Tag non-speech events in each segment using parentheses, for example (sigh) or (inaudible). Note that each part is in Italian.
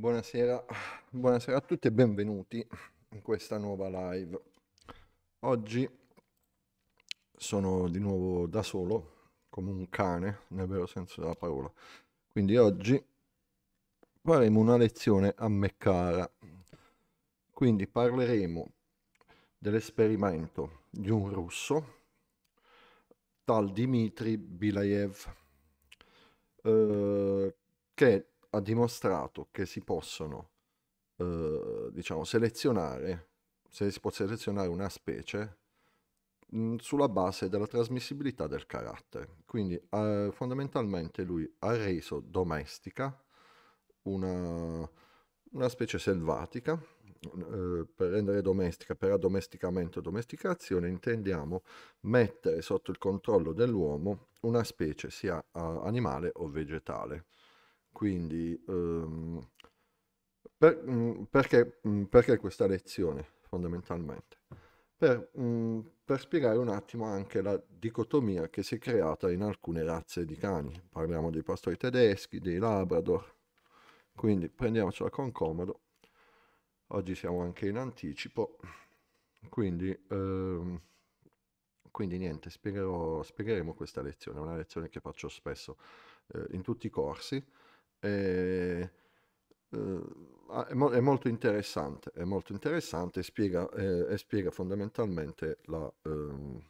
Buonasera. (sighs) Buonasera, a tutti e benvenuti in questa nuova live. Oggi sono di nuovo da solo, come un cane, nel vero senso della parola. Quindi oggi faremo una lezione a me cara. Quindi parleremo dell'esperimento di un russo, tal Dmitry Bilayev, eh, che ha dimostrato che si possono, eh, diciamo, selezionare, se si può selezionare una specie mh, mm, sulla base della trasmissibilità del carattere. Quindi eh, fondamentalmente lui ha reso domestica una, una specie selvatica, eh, per rendere domestica, per addomesticamento e domesticazione intendiamo mettere sotto il controllo dell'uomo una specie sia eh, animale o vegetale. Quindi, ehm, per, mh, mm, perché, mh, mm, perché, questa lezione fondamentalmente? Per, mh, mm, per, spiegare un attimo anche la dicotomia che si è creata in alcune razze di cani. Parliamo dei pastori tedeschi, dei Labrador, quindi prendiamocela con comodo. Oggi siamo anche in anticipo, quindi, ehm, quindi niente, spiegherò, spiegheremo questa lezione, è una lezione che faccio spesso eh, in tutti i corsi è, eh, ah, è, molto interessante, è molto interessante e spiega, eh, e spiega fondamentalmente la, ehm,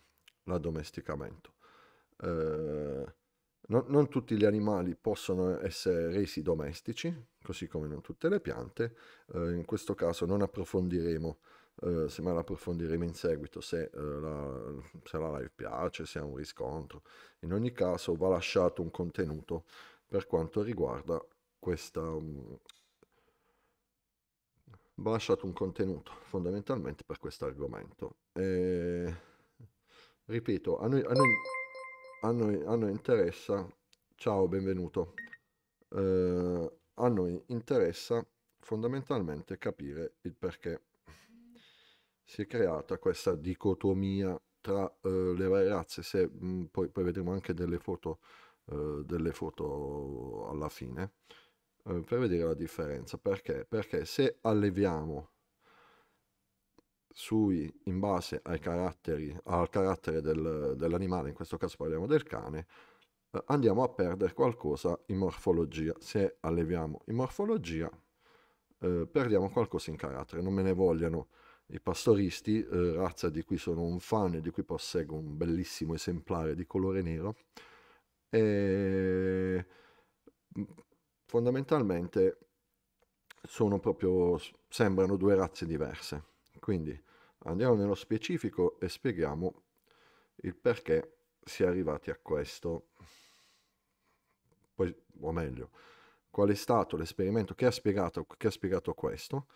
l'addomesticamento. Eh, non, non, tutti gli animali possono essere resi domestici, così come non tutte le piante. Eh, in questo caso non approfondiremo, eh, semmai approfondiremo in seguito se, eh, la, se la live piace, se ha un riscontro. In ogni caso va lasciato un contenuto per quanto riguarda questa... Um, lasciato un contenuto fondamentalmente per questo argomento. E, ripeto, a noi, a, noi, a, noi, a noi interessa, ciao, benvenuto, eh, a noi interessa fondamentalmente capire il perché si è creata questa dicotomia tra eh, le varie razze, se, mh, mm, poi, poi vedremo anche delle foto eh, delle foto alla fine eh, per vedere la differenza. Perché? Perché se alleviamo sui, in base ai caratteri, al carattere del, dell'animale, in questo caso parliamo del cane, eh, andiamo a perdere qualcosa in morfologia. Se alleviamo in morfologia, eh, perdiamo qualcosa in carattere. Non me ne vogliono i pastoristi, eh, razza di cui sono un fan e di cui posseggo un bellissimo esemplare di colore nero, e mm, fondamentalmente sono proprio, sembrano due razze diverse. Quindi andiamo nello specifico e spieghiamo il perché si è arrivati a questo. Poi, o meglio, qual è stato l'esperimento che ha spiegato, che ha spiegato questo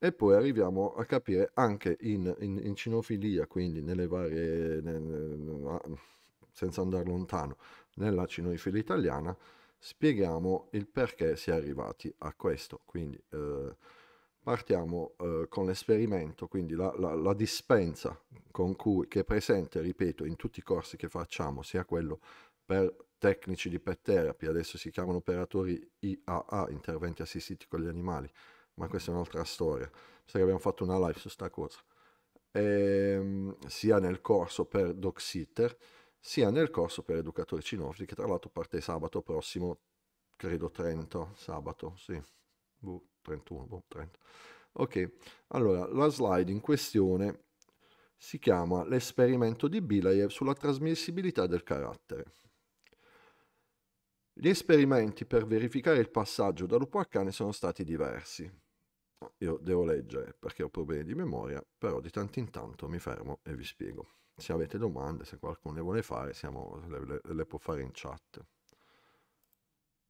e poi arriviamo a capire anche in, in, in cinofilia, quindi nelle varie... Nel, senza andare lontano, nella cinofila italiana, spieghiamo il perché si è arrivati a questo. Quindi eh, partiamo eh, con l'esperimento, quindi la, la, la dispensa cui, che è presente, ripeto, in tutti i corsi che facciamo, sia quello per tecnici di pet therapy, adesso si chiamano operatori IAA, interventi assistiti con gli animali, ma questa è un'altra storia, sai che abbiamo fatto una live su sta cosa, e, ehm, sia nel corso per dog sitter, sia nel corso per educatori cinofili che tra l'altro parte sabato prossimo, credo 30, sabato, sì, boh, 31, boh, 30. Ok, allora la slide in questione si chiama l'esperimento di Bilayev sulla trasmissibilità del carattere. Gli esperimenti per verificare il passaggio da lupo a cane sono stati diversi. Io devo leggere perché ho problemi di memoria, però di tanto in tanto mi fermo e vi spiego se avete domande, se qualcuno le vuole fare, siamo, le, le, può fare in chat.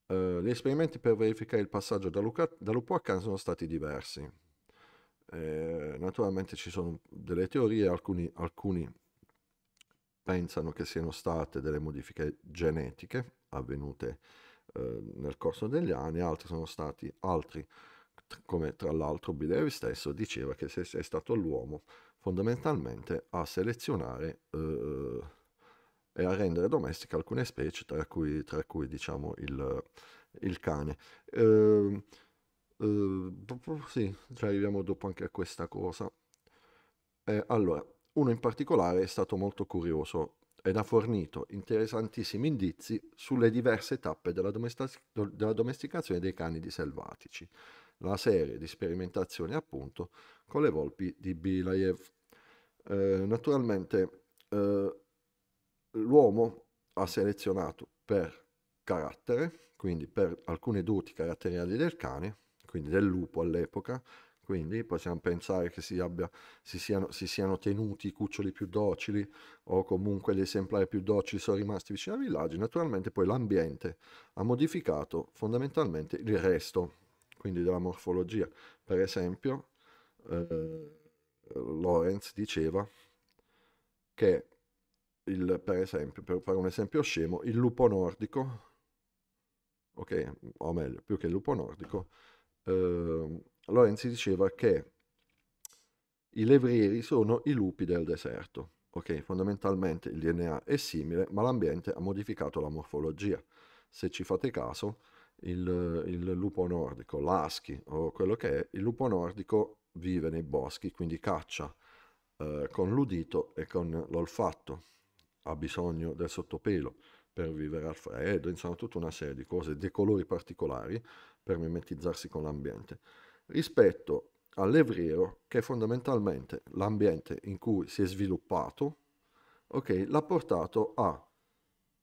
Uh, gli esperimenti per verificare il passaggio da, Luca, da lupo a can sono stati diversi. Eh, naturalmente ci sono delle teorie, alcuni, alcuni pensano che siano state delle modifiche genetiche avvenute eh, nel corso degli anni, altri sono stati altri, come tra l'altro Bidevi stesso diceva che se è stato l'uomo fondamentalmente a selezionare eh, eh, e a rendere domestiche alcune specie, tra cui, tra cui diciamo il, il cane. Ehm, eh, eh, sì, cioè arriviamo dopo anche a questa cosa. Eh, allora, uno in particolare è stato molto curioso ed ha fornito interessantissimi indizi sulle diverse tappe della, domestic- della domesticazione dei cani di selvatici. La serie di sperimentazioni, appunto, con le volpi di Bilayev. Eh, naturalmente eh, l'uomo ha selezionato per carattere, quindi per alcune doti caratteriali del cane, quindi del lupo all'epoca, quindi possiamo pensare che si, abbia, si, siano, si, siano, tenuti i cuccioli più docili o comunque gli esemplari più docili sono rimasti vicino ai villaggi, naturalmente poi l'ambiente ha modificato fondamentalmente il resto, quindi della morfologia. Per esempio eh, Lorenz diceva che, il, per esempio, per fare un esempio scemo, il lupo nordico, ok, o meglio, più che il lupo nordico, eh, Lorenzi diceva che i levrieri sono i lupi del deserto. Ok, fondamentalmente il DNA è simile, ma l'ambiente ha modificato la morfologia. Se ci fate caso, il, il lupo nordico, l'aschi o quello che è, il lupo nordico vive nei boschi, quindi caccia eh, con l'udito e con l'olfatto, ha bisogno del sottopelo per vivere al freddo, insomma tutta una serie di cose, dei colori particolari per mimetizzarsi con l'ambiente, rispetto all'evriero che fondamentalmente l'ambiente in cui si è sviluppato, okay, l'ha portato a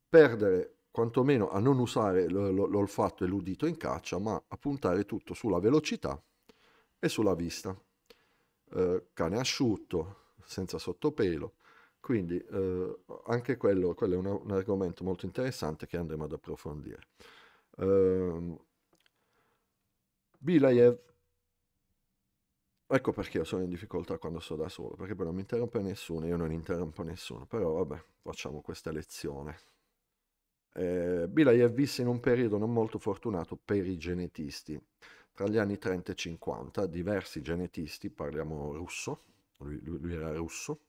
perdere quantomeno a non usare l'olfatto e l'udito in caccia, ma a puntare tutto sulla velocità e sulla vista. Eh, cane asciutto, senza sottopelo. Quindi eh, anche quello, quello è un, un, argomento molto interessante che andremo ad approfondire. Eh, Bilayev, ecco perché io sono in difficoltà quando sto da solo, perché poi non mi interrompe nessuno, io non interrompo nessuno, però vabbè, facciamo questa lezione. Eh, Bilayev visse in un periodo non molto fortunato per i genetisti tra gli anni 30 e 50 diversi genetisti, parliamo russo, lui, lui era russo,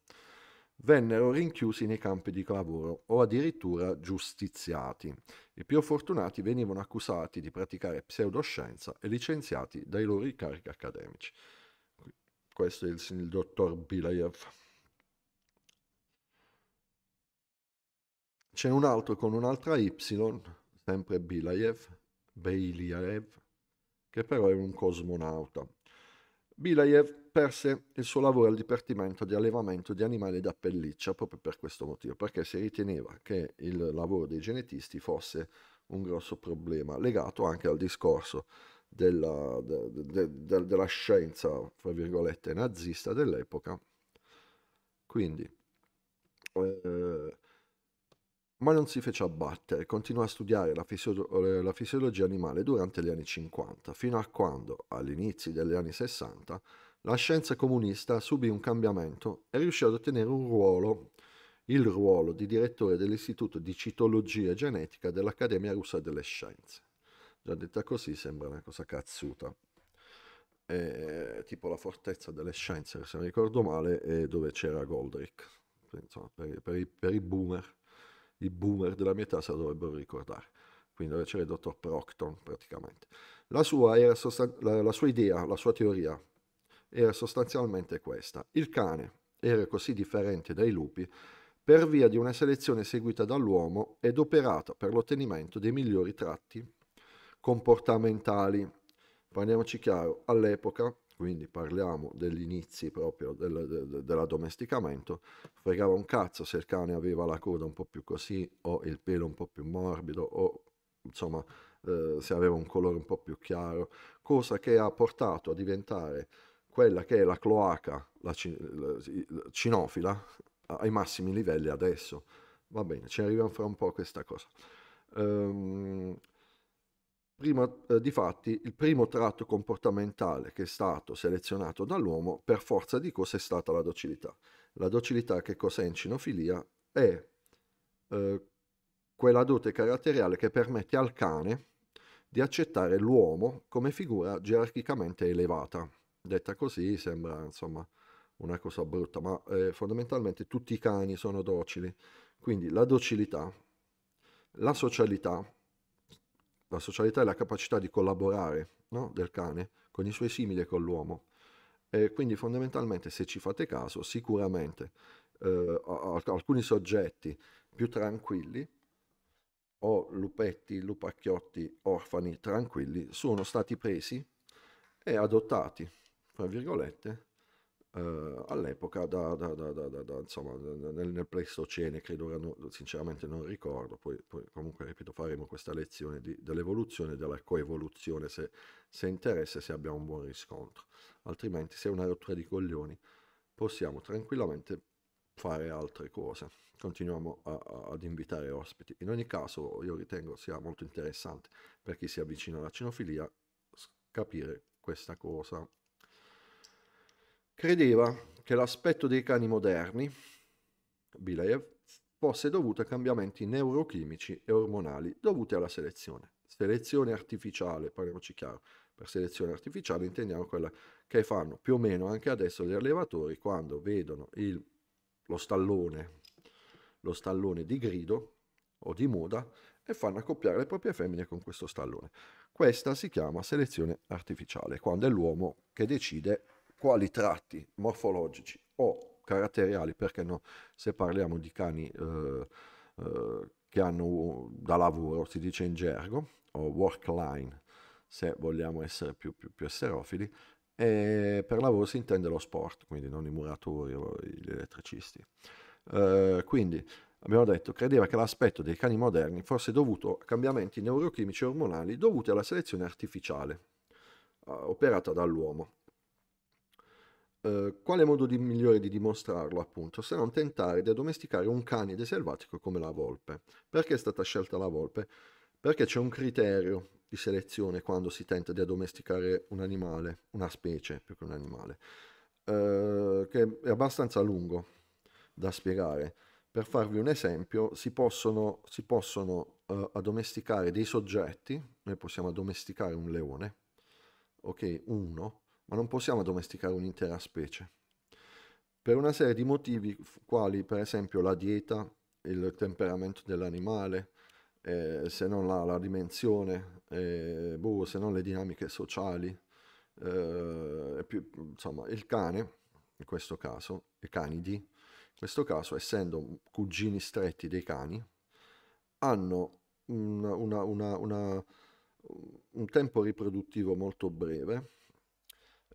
vennero rinchiusi nei campi di lavoro o addirittura giustiziati. I più fortunati venivano accusati di praticare pseudoscienza e licenziati dai loro incarichi accademici. Questo è il, il dottor Bilayev. C'è un altro con un'altra Y, sempre Bilayev, Beiliev, che però era un cosmonauta. Bilayev perse il suo lavoro al Dipartimento di allevamento di animali da pelliccia proprio per questo motivo, perché si riteneva che il lavoro dei genetisti fosse un grosso problema, legato anche al discorso della, de, de, de, della scienza, fra virgolette, nazista dell'epoca. Quindi, eh, ma non si fece abbattere, continuò a studiare la, fisiolo- la, fisiologia animale durante gli anni 50, fino a quando, all'inizio degli anni 60, la scienza comunista subì un cambiamento e riuscì ad ottenere un ruolo, il ruolo di direttore dell'Istituto di Citologia e Genetica dell'Accademia Russa delle Scienze. Già detta così sembra una cosa cazzuta. È tipo la fortezza delle scienze, se non ricordo male, dove c'era Goldrick, insomma, per, per, i, per i boomer i boomer della mia età se lo dovrebbero ricordare. Quindi c'era il dottor Procton praticamente. La sua, sostan- la, la sua idea, la sua teoria era sostanzialmente questa. Il cane era così differente dai lupi per via di una selezione seguita dall'uomo ed operata per l'ottenimento dei migliori tratti comportamentali. Prendiamoci chiaro, all'epoca quindi parliamo degli inizi proprio del, del, dell'addomesticamento, fregava un cazzo se il cane aveva la coda un po' più così o il pelo un po' più morbido o insomma eh, se aveva un colore un po' più chiaro, cosa che ha portato a diventare quella che è la cloaca la ci, la, la cinofila ai massimi livelli adesso. Va bene, ci arriviamo fra un po' a questa cosa. Ehm, Prima, eh, difatti, il primo tratto comportamentale che è stato selezionato dall'uomo per forza di cosa è stata la docilità. La docilità che cos'è in cinofilia? È eh, quella dote caratteriale che permette al cane di accettare l'uomo come figura gerarchicamente elevata. Detta così sembra, insomma, una cosa brutta, ma eh, fondamentalmente tutti i cani sono docili. Quindi la docilità, la socialità, la socialità è la capacità di collaborare no? del cane con i suoi simili e con l'uomo. E quindi fondamentalmente, se ci fate caso, sicuramente eh, alcuni soggetti più tranquilli o lupetti, lupacchiotti, orfani tranquilli sono stati presi e adottati, tra virgolette, eh, all'epoca da, da, da, insomma, nel, nel Pleistocene, credo erano, sinceramente non ricordo, poi, poi, comunque ripeto faremo questa lezione di, dell'evoluzione e della coevoluzione se, se interessa e se abbiamo un buon riscontro, altrimenti se è una rottura di coglioni possiamo tranquillamente fare altre cose. Continuiamo a, a, ad invitare ospiti. In ogni caso, io ritengo sia molto interessante per chi si avvicina alla cinofilia capire questa cosa. Credeva che l'aspetto dei cani moderni, Bileev, fosse dovuto a cambiamenti neurochimici e ormonali dovuti alla selezione. Selezione artificiale, parliamoci chiaro, per selezione artificiale intendiamo quella che fanno più o meno anche adesso gli allevatori quando vedono il, lo, stallone, lo stallone di grido o di moda e fanno accoppiare le proprie femmine con questo stallone. Questa si chiama selezione artificiale, quando è l'uomo che decide quali tratti morfologici o caratteriali, perché no, se parliamo di cani eh, eh, che hanno da lavoro, si dice in gergo, o work line, se vogliamo essere più, più, più esterofili, e per lavoro si intende lo sport, quindi non i muratori o gli elettricisti. Eh, quindi abbiamo detto, credeva che l'aspetto dei cani moderni fosse dovuto a cambiamenti neurochimici e ormonali dovuti alla selezione artificiale eh, operata dall'uomo. Eh, quale modo di, migliore di dimostrarlo, appunto, se non tentare di addomesticare un canide selvatico come la volpe? Perché è stata scelta la volpe? Perché c'è un criterio di selezione quando si tenta di addomesticare un animale, una specie più che un animale, eh, che è abbastanza lungo da spiegare. Per farvi un esempio, si possono, si possono eh, addomesticare dei soggetti, noi possiamo addomesticare un leone, ok, uno, ma non possiamo domesticare un'intera specie. Per una serie di motivi quali per esempio la dieta, il temperamento dell'animale, eh, se non la, la dimensione, eh, boh, se non le dinamiche sociali, eh, più, insomma il cane, in questo caso, i canidi, in questo caso essendo cugini stretti dei cani, hanno una, una, una, un tempo riproduttivo molto breve,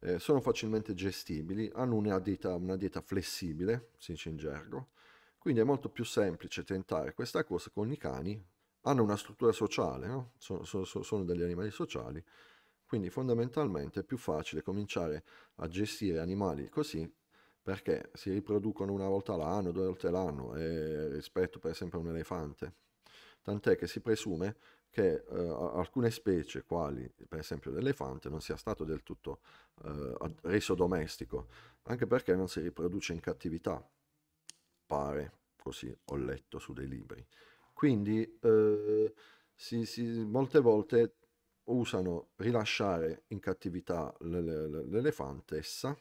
eh, sono facilmente gestibili, hanno una dieta, una dieta flessibile, si dice in gergo, quindi è molto più semplice tentare questa cosa con i cani, hanno una struttura sociale, no? sono, sono, sono degli animali sociali, quindi fondamentalmente è più facile cominciare a gestire animali così perché si riproducono una volta l'anno, due volte l'anno, eh, rispetto per esempio a un elefante. Tant'è che si presume che eh, alcune specie, quali per esempio l'elefante, non sia stato del tutto eh, reso domestico, anche perché non si riproduce in cattività, pare, così ho letto su dei libri. Quindi eh, si, si, molte volte usano rilasciare in cattività l'elefantessa,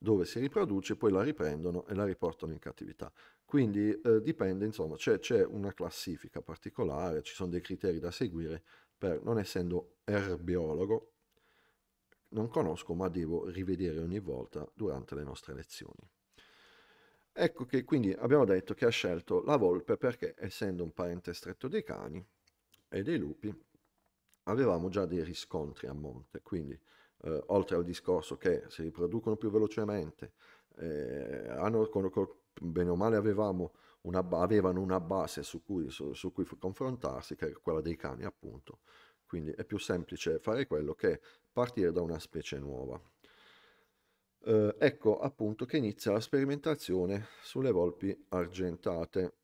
dove si riproduce, poi la riprendono e la riportano in cattività. Quindi eh, dipende, insomma, c'è, c'è una classifica particolare, ci sono dei criteri da seguire per, non essendo erbiologo, non conosco ma devo rivedere ogni volta durante le nostre lezioni. Ecco che quindi abbiamo detto che ha scelto la volpe perché essendo un parente stretto dei cani e dei lupi avevamo già dei riscontri a monte, quindi eh, oltre al discorso che si riproducono più velocemente, eh, hanno, con, con, bene o male avevamo una, avevano una base su cui, su, su cui confrontarsi, che era quella dei cani appunto. Quindi è più semplice fare quello che partire da una specie nuova. Eh, ecco appunto che inizia la sperimentazione sulle volpi argentate.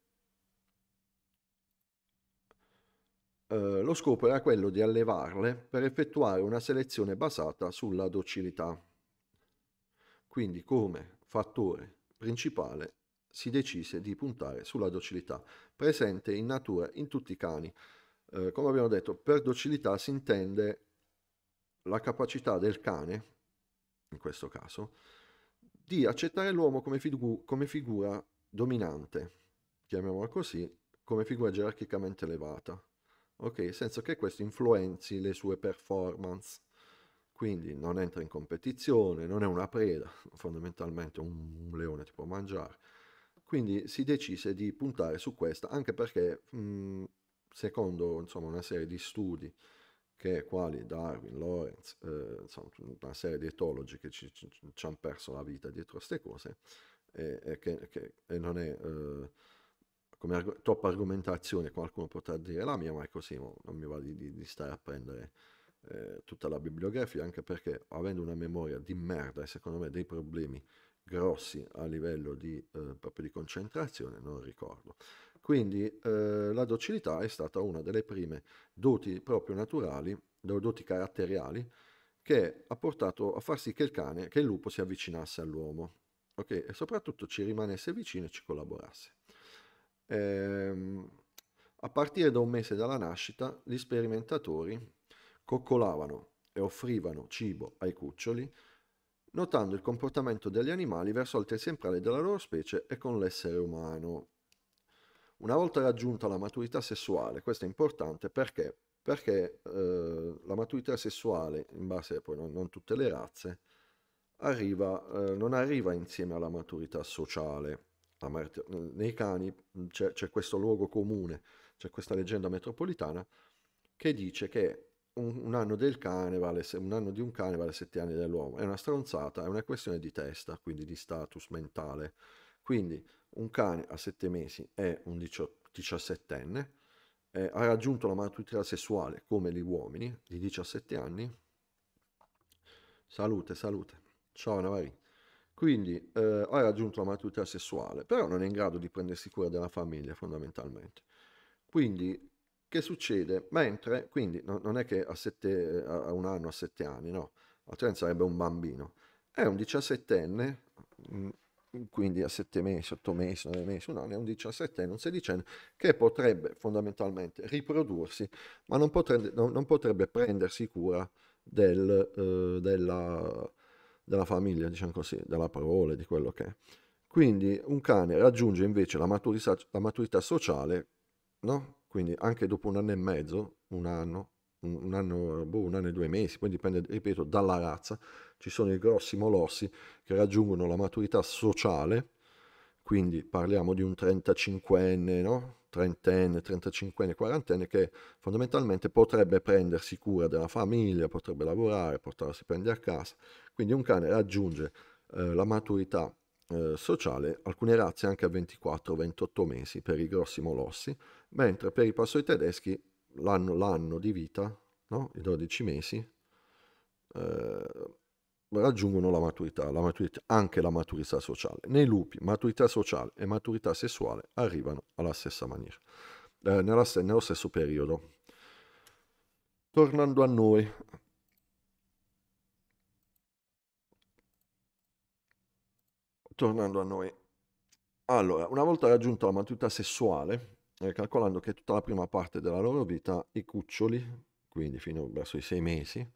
Eh, lo scopo era quello di allevarle per effettuare una selezione basata sulla docilità, quindi come fattore principale si decise di puntare sulla docilità, presente in natura in tutti i cani. Eh, come abbiamo detto, per docilità si intende la capacità del cane, in questo caso, di accettare l'uomo come, figu- come figura dominante, chiamiamola così, come figura gerarchicamente elevata, ok? Senza che questo influenzi le sue performance quindi non entra in competizione, non è una preda, fondamentalmente un, leone ti può mangiare, quindi si decise di puntare su questa anche perché, mh, mm, secondo insomma, una serie di studi, che quali Darwin, Lawrence, eh, insomma, una serie di etologi che ci, ci, ci hanno perso la vita dietro a queste cose, e, e che, che e non è eh, come arg- troppa argomentazione, qualcuno potrà dire la mia, ma è così, ma non mi va di, di, di stare a prendere eh, tutta la bibliografia, anche perché avendo una memoria di merda e secondo me dei problemi grossi a livello di, eh, proprio di concentrazione, non ricordo. Quindi eh, la docilità è stata una delle prime doti proprio naturali, doti caratteriali, che ha portato a far sì che il cane, che il lupo si avvicinasse all'uomo, okay? e soprattutto ci rimanesse vicino e ci collaborasse. Ehm, a partire da un mese dalla nascita, gli sperimentatori coccolavano e offrivano cibo ai cuccioli notando il comportamento degli animali verso altri esemplari della loro specie e con l'essere umano. Una volta raggiunta la maturità sessuale, questo è importante perché, perché eh, la maturità sessuale, in base a poi non, non tutte le razze, arriva, eh, non arriva insieme alla maturità sociale. Mart- nei cani c'è, c'è questo luogo comune, c'è questa leggenda metropolitana che dice che un, un, anno del cane vale un anno di un cane vale sette anni dell'uomo. È una stronzata, è una questione di testa, quindi di status mentale. Quindi un cane a sette mesi è un diciassettenne eh, ha raggiunto la maturità sessuale come gli uomini di 17 anni. Salute, salute. Ciao Navarri. Quindi eh, ha raggiunto la maturità sessuale, però non è in grado di prendersi cura della famiglia fondamentalmente. Quindi che succede? Mentre, quindi, no, non è che a, sette, a, un anno, a sette anni, no, altrimenti sarebbe un bambino, è un diciassettenne, mm, quindi a sette mesi, otto mesi, nove mesi, un anno, è un diciassettenne, un sedicenne, che potrebbe fondamentalmente riprodursi, ma non potrebbe, non, non potrebbe prendersi cura del, eh, della, della famiglia, diciamo così, della prole, di quello che è. Quindi un cane raggiunge invece la maturità, la maturità sociale, no? Quindi anche dopo un anno e mezzo, un anno, un anno, boh, un anno e due mesi, poi dipende, ripeto, dalla razza, ci sono i grossi molossi che raggiungono la maturità sociale, quindi parliamo di un 35enne, no? 30enne, 35enne, 40 che fondamentalmente potrebbe prendersi cura della famiglia, potrebbe lavorare, portarsi prendi a casa. Quindi un cane raggiunge eh, la maturità eh, sociale, alcune razze anche a 24-28 mesi per i grossi molossi, mentre per i passoi tedeschi l'anno, l'anno di vita, no? i 12 mesi, eh, raggiungono la maturità, la maturità, anche la maturità sociale. Nei lupi maturità sociale e maturità sessuale arrivano alla stessa maniera, eh, nella, nello stesso periodo. Tornando a noi, tornando a noi. Allora, una volta raggiunta la maturità sessuale, eh, calcolando che tutta la prima parte della loro vita, i cuccioli, quindi fino verso i sei mesi,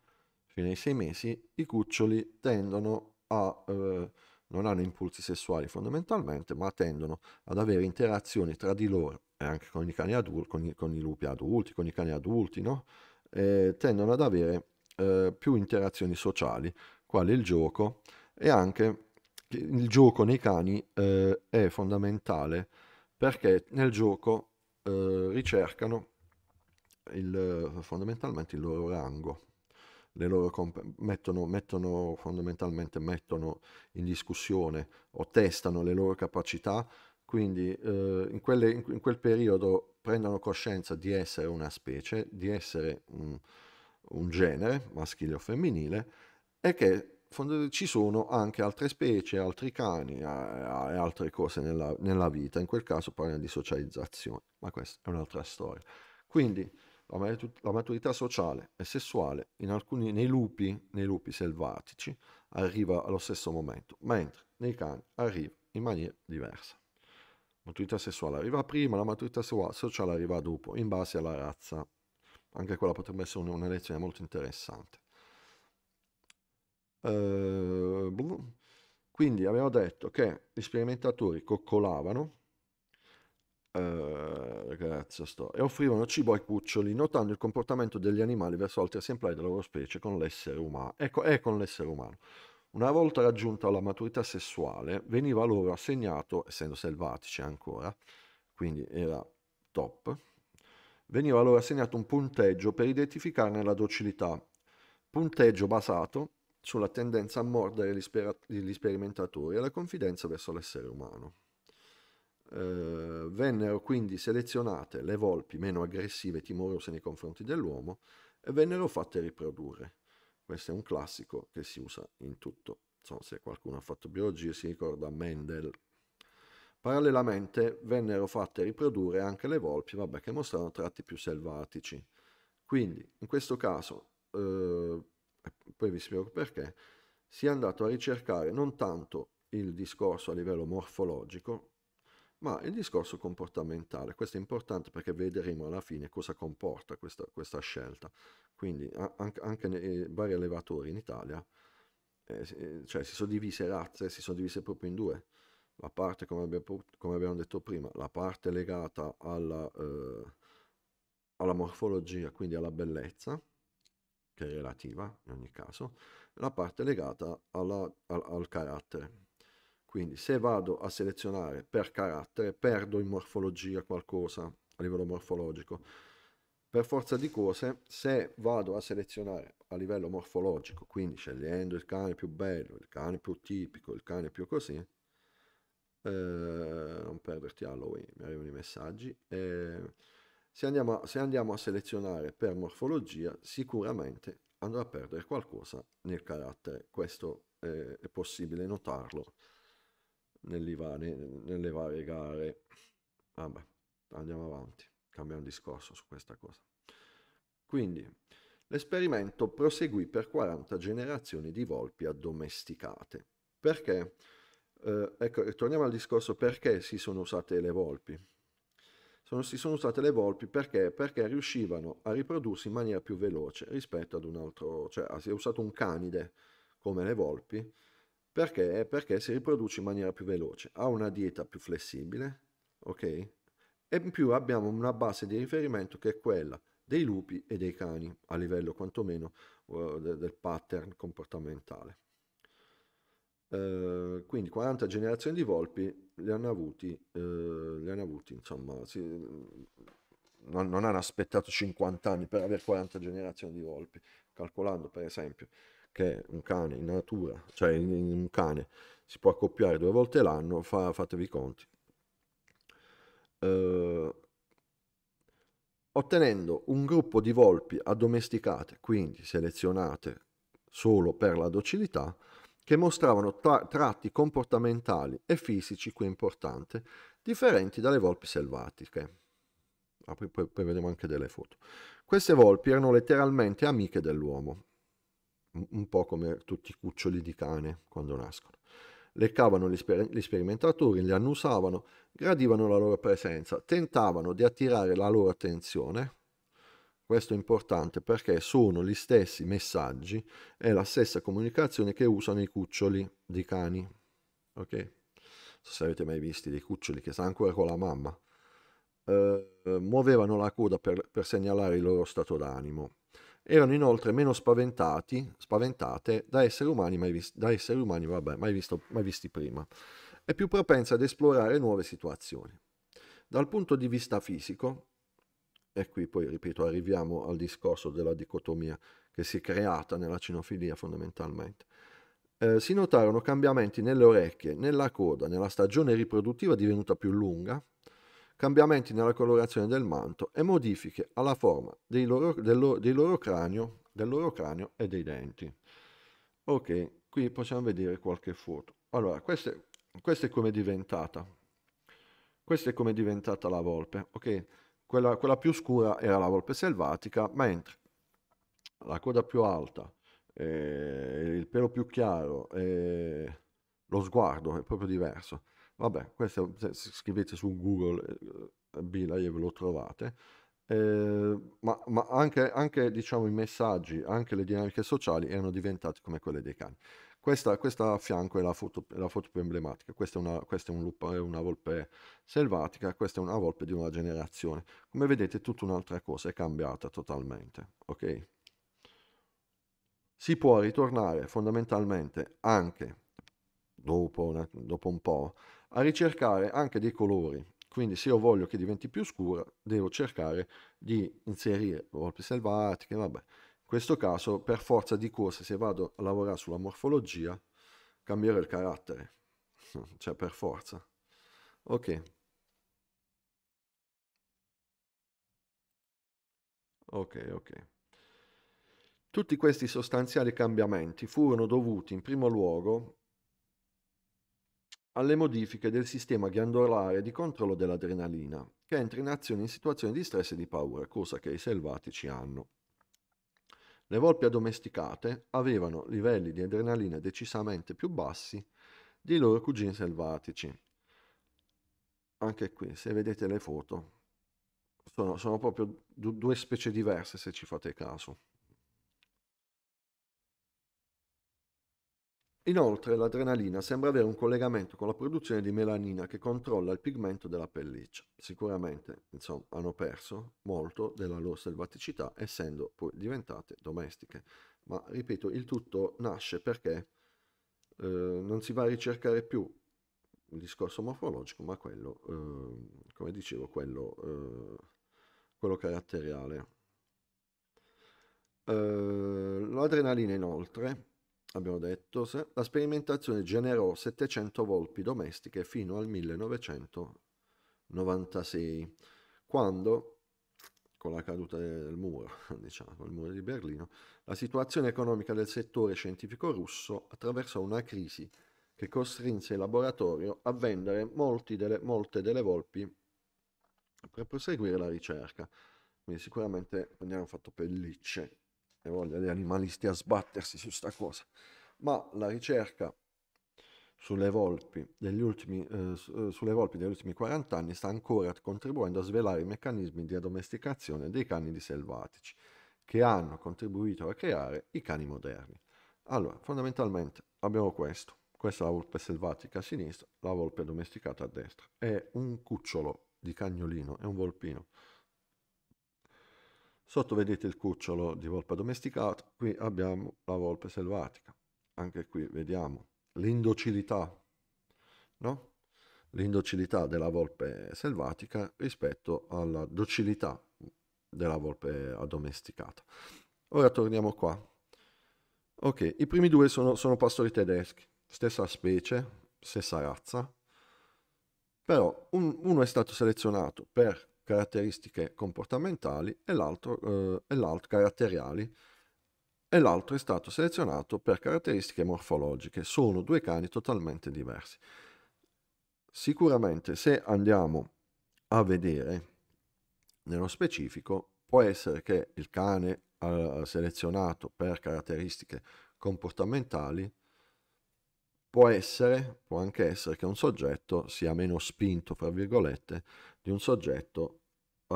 fino ai sei mesi, i cuccioli tendono a... Eh, non hanno impulsi sessuali fondamentalmente, ma tendono ad avere interazioni tra di loro e eh, anche con i cani adulti, con i, con i lupi adulti, con i cani adulti, no? Eh, tendono ad avere eh, più interazioni sociali, quali il gioco e anche il gioco nei cani eh, è fondamentale perché nel gioco eh, ricercano il, fondamentalmente il loro rango, comp- mettono, mettono, fondamentalmente mettono in discussione o testano le loro capacità, quindi eh, in, quelle, in, quel periodo prendono coscienza di essere una specie, di essere un, un genere, maschile o femminile, e che ci sono anche altre specie, altri cani eh, e altre cose nella, nella vita. In quel caso parliamo di socializzazione, ma questa è un'altra storia. Quindi la maturità sociale e sessuale in alcuni, nei, lupi, nei lupi selvatici arriva allo stesso momento, mentre nei cani arriva in maniera diversa. La maturità sessuale arriva prima, la maturità sociale arriva dopo, in base alla razza. Anche quella potrebbe essere una lezione molto interessante. Eh, quindi abbiamo detto che gli sperimentatori coccolavano eh, grazie sto, e offrivano cibo ai cuccioli, notando il comportamento degli animali verso altri esemplari della loro specie con l'essere umano. Ecco, è con l'essere umano. Una volta raggiunta la maturità sessuale, veniva loro assegnato, essendo selvatici ancora, quindi era top, veniva loro assegnato un punteggio per identificarne la docilità, punteggio basato sulla tendenza a mordere gli, sper- gli sperimentatori e la confidenza verso l'essere umano. Eh, vennero quindi selezionate le volpi meno aggressive e timorose nei confronti dell'uomo e vennero fatte riprodurre. Questo è un classico che si usa in tutto. Insomma, se qualcuno ha fatto biologia si ricorda Mendel. Parallelamente vennero fatte riprodurre anche le volpi vabbè, che mostrano tratti più selvatici. Quindi in questo caso eh, poi vi spiego perché, si è andato a ricercare non tanto il discorso a livello morfologico, ma il discorso comportamentale. Questo è importante perché vedremo alla fine cosa comporta questa, questa scelta. Quindi anche nei eh, vari allevatori in Italia, eh, eh cioè si sono divise razze, si sono divise proprio in due. La parte, come abbiamo, come abbiamo detto prima, la parte legata alla, eh, alla morfologia, quindi alla bellezza, che è relativa in ogni caso, la parte legata alla, al, al carattere. Quindi se vado a selezionare per carattere, perdo in morfologia qualcosa a livello morfologico. Per forza di cose, se vado a selezionare a livello morfologico, quindi scegliendo il cane più bello, il cane più tipico, il cane più così, eh, non perderti Halloween, mi arrivano i messaggi, eh, se andiamo, a, se andiamo a selezionare per morfologia, sicuramente andrà a perdere qualcosa nel carattere. Questo eh, è possibile notarlo nelle varie, nelle varie gare. Vabbè, andiamo avanti, cambiamo discorso su questa cosa. Quindi, l'esperimento proseguì per 40 generazioni di volpi addomesticate. Perché? Eh, ecco, torniamo al discorso perché si sono usate le volpi sono, si sono usate le volpi perché? perché? riuscivano a riprodursi in maniera più veloce rispetto ad un altro, cioè ah, si è usato un canide come le volpi perché? Perché si riproduce in maniera più veloce, ha una dieta più flessibile, ok? E in più abbiamo una base di riferimento che è quella dei lupi e dei cani, a livello quantomeno eh, del pattern comportamentale. Uh, quindi 40 generazioni di volpi li hanno avuti, eh, li hanno avuti insomma, si, mm, non, non, hanno aspettato 50 anni per avere 40 generazioni di volpi, calcolando per esempio che un cane in natura, cioè in, in un cane si può accoppiare due volte l'anno, fa, fatevi i conti. Eh, ottenendo un gruppo di volpi addomesticate, quindi selezionate solo per la docilità, che mostravano tra- tratti comportamentali e fisici, qui importante, differenti dalle volpi selvatiche. Ah, poi, poi, poi vediamo anche delle foto. Queste volpi erano letteralmente amiche dell'uomo, un po' come tutti i cuccioli di cane quando nascono. Leccavano gli, sper- gli sperimentatori, li annusavano, gradivano la loro presenza, tentavano di attirare la loro attenzione, questo è importante perché sono gli stessi messaggi e la stessa comunicazione che usano i cuccioli di cani. Ok? Non so se avete mai visto dei cuccioli che stanno ancora con la mamma. Eh, muovevano la coda per, per segnalare il loro stato d'animo. Erano inoltre meno spaventati, spaventate da esseri umani, mai, vis- da esseri umani vabbè, mai, visto, mai visti prima, e più propense ad esplorare nuove situazioni. Dal punto di vista fisico, e qui poi, ripeto, arriviamo al discorso della dicotomia che si è creata nella cinofilia fondamentalmente. Eh, si notarono cambiamenti nelle orecchie, nella coda, nella stagione riproduttiva divenuta più lunga, cambiamenti nella colorazione del manto e modifiche alla forma dei loro, del, loro, dei loro cranio, del loro cranio e dei denti. Ok, qui possiamo vedere qualche foto. Allora, questa, questa è come è diventata. Questa è come è diventata la volpe, ok? Quella, quella più scura era la volpe selvatica, mentre la coda più alta, eh, il pelo più chiaro, eh, lo sguardo è proprio diverso. Vabbè, questo se scrivete su Google eh, ve lo trovate. Eh, ma, ma anche, anche diciamo, i messaggi, anche le dinamiche sociali erano diventate come quelle dei cani. Questa, questa, a fianco è la foto, la foto più emblematica, questa è, una, questa è un lupo, è una volpe selvatica, questa è una volpe di una generazione. Come vedete tutta un'altra cosa, è cambiata totalmente, ok? Si può ritornare fondamentalmente anche dopo, dopo un po' a ricercare anche dei colori, quindi se io voglio che diventi più scura devo cercare di inserire volpi selvatiche, vabbè, questo caso, per forza di cose, se vado a lavorare sulla morfologia, cambierò il carattere. (laughs) cioè, per forza. Ok. Ok, ok. Tutti questi sostanziali cambiamenti furono dovuti in primo luogo alle modifiche del sistema ghiandolare di controllo dell'adrenalina, che entra in azione in situazioni di stress e di paura, cosa che i selvatici hanno. Le volpi addomesticate avevano livelli di adrenalina decisamente più bassi dei loro cugini selvatici. Anche qui, se vedete le foto, sono, sono proprio du- due specie diverse se ci fate caso. Inoltre l'adrenalina sembra avere un collegamento con la produzione di melanina che controlla il pigmento della pelliccia. Sicuramente, insomma, hanno perso molto della loro selvaticità essendo poi diventate domestiche. Ma ripeto, il tutto nasce perché eh, non si va a ricercare più il discorso morfologico, ma quello, eh, come dicevo, quello, eh, quello caratteriale. Eh, l'adrenalina inoltre abbiamo detto, se, la sperimentazione generò 700 volpi domestiche fino al 1996, quando con la caduta del muro, (laughs) diciamo, col muro di Berlino, la situazione economica del settore scientifico russo attraversò una crisi che costrinse il laboratorio a vendere delle, molte delle volpi per proseguire la ricerca. Quindi sicuramente ne hanno fatto pellicce e voglia gli animalisti a sbattersi su sta cosa, ma la ricerca sulle volpi degli ultimi, eh, eh sulle volpi degli ultimi 40 anni sta ancora contribuendo a svelare i meccanismi di addomesticazione dei cani di selvatici che hanno contribuito a creare i cani moderni. Allora, fondamentalmente abbiamo questo. Questa è la volpe selvatica a sinistra, la volpe domesticata a destra. È un cucciolo di cagnolino, è un volpino. Sotto vedete il cucciolo di volpe domesticata, qui abbiamo la volpe selvatica. Anche qui vediamo l'indocilità, no? L'indocilità della volpe selvatica rispetto alla docilità della volpe addomesticata. Ora torniamo qua. Ok, i primi due sono, sono pastori tedeschi, stessa specie, stessa razza, però un, uno è stato selezionato per caratteristiche comportamentali e l'altro, eh, e l'altro caratteriali e l'altro è stato selezionato per caratteristiche morfologiche. Sono due cani totalmente diversi. Sicuramente se andiamo a vedere nello specifico, può essere che il cane eh, selezionato per caratteristiche comportamentali può essere, può anche essere che un soggetto sia meno spinto, fra virgolette, di un soggetto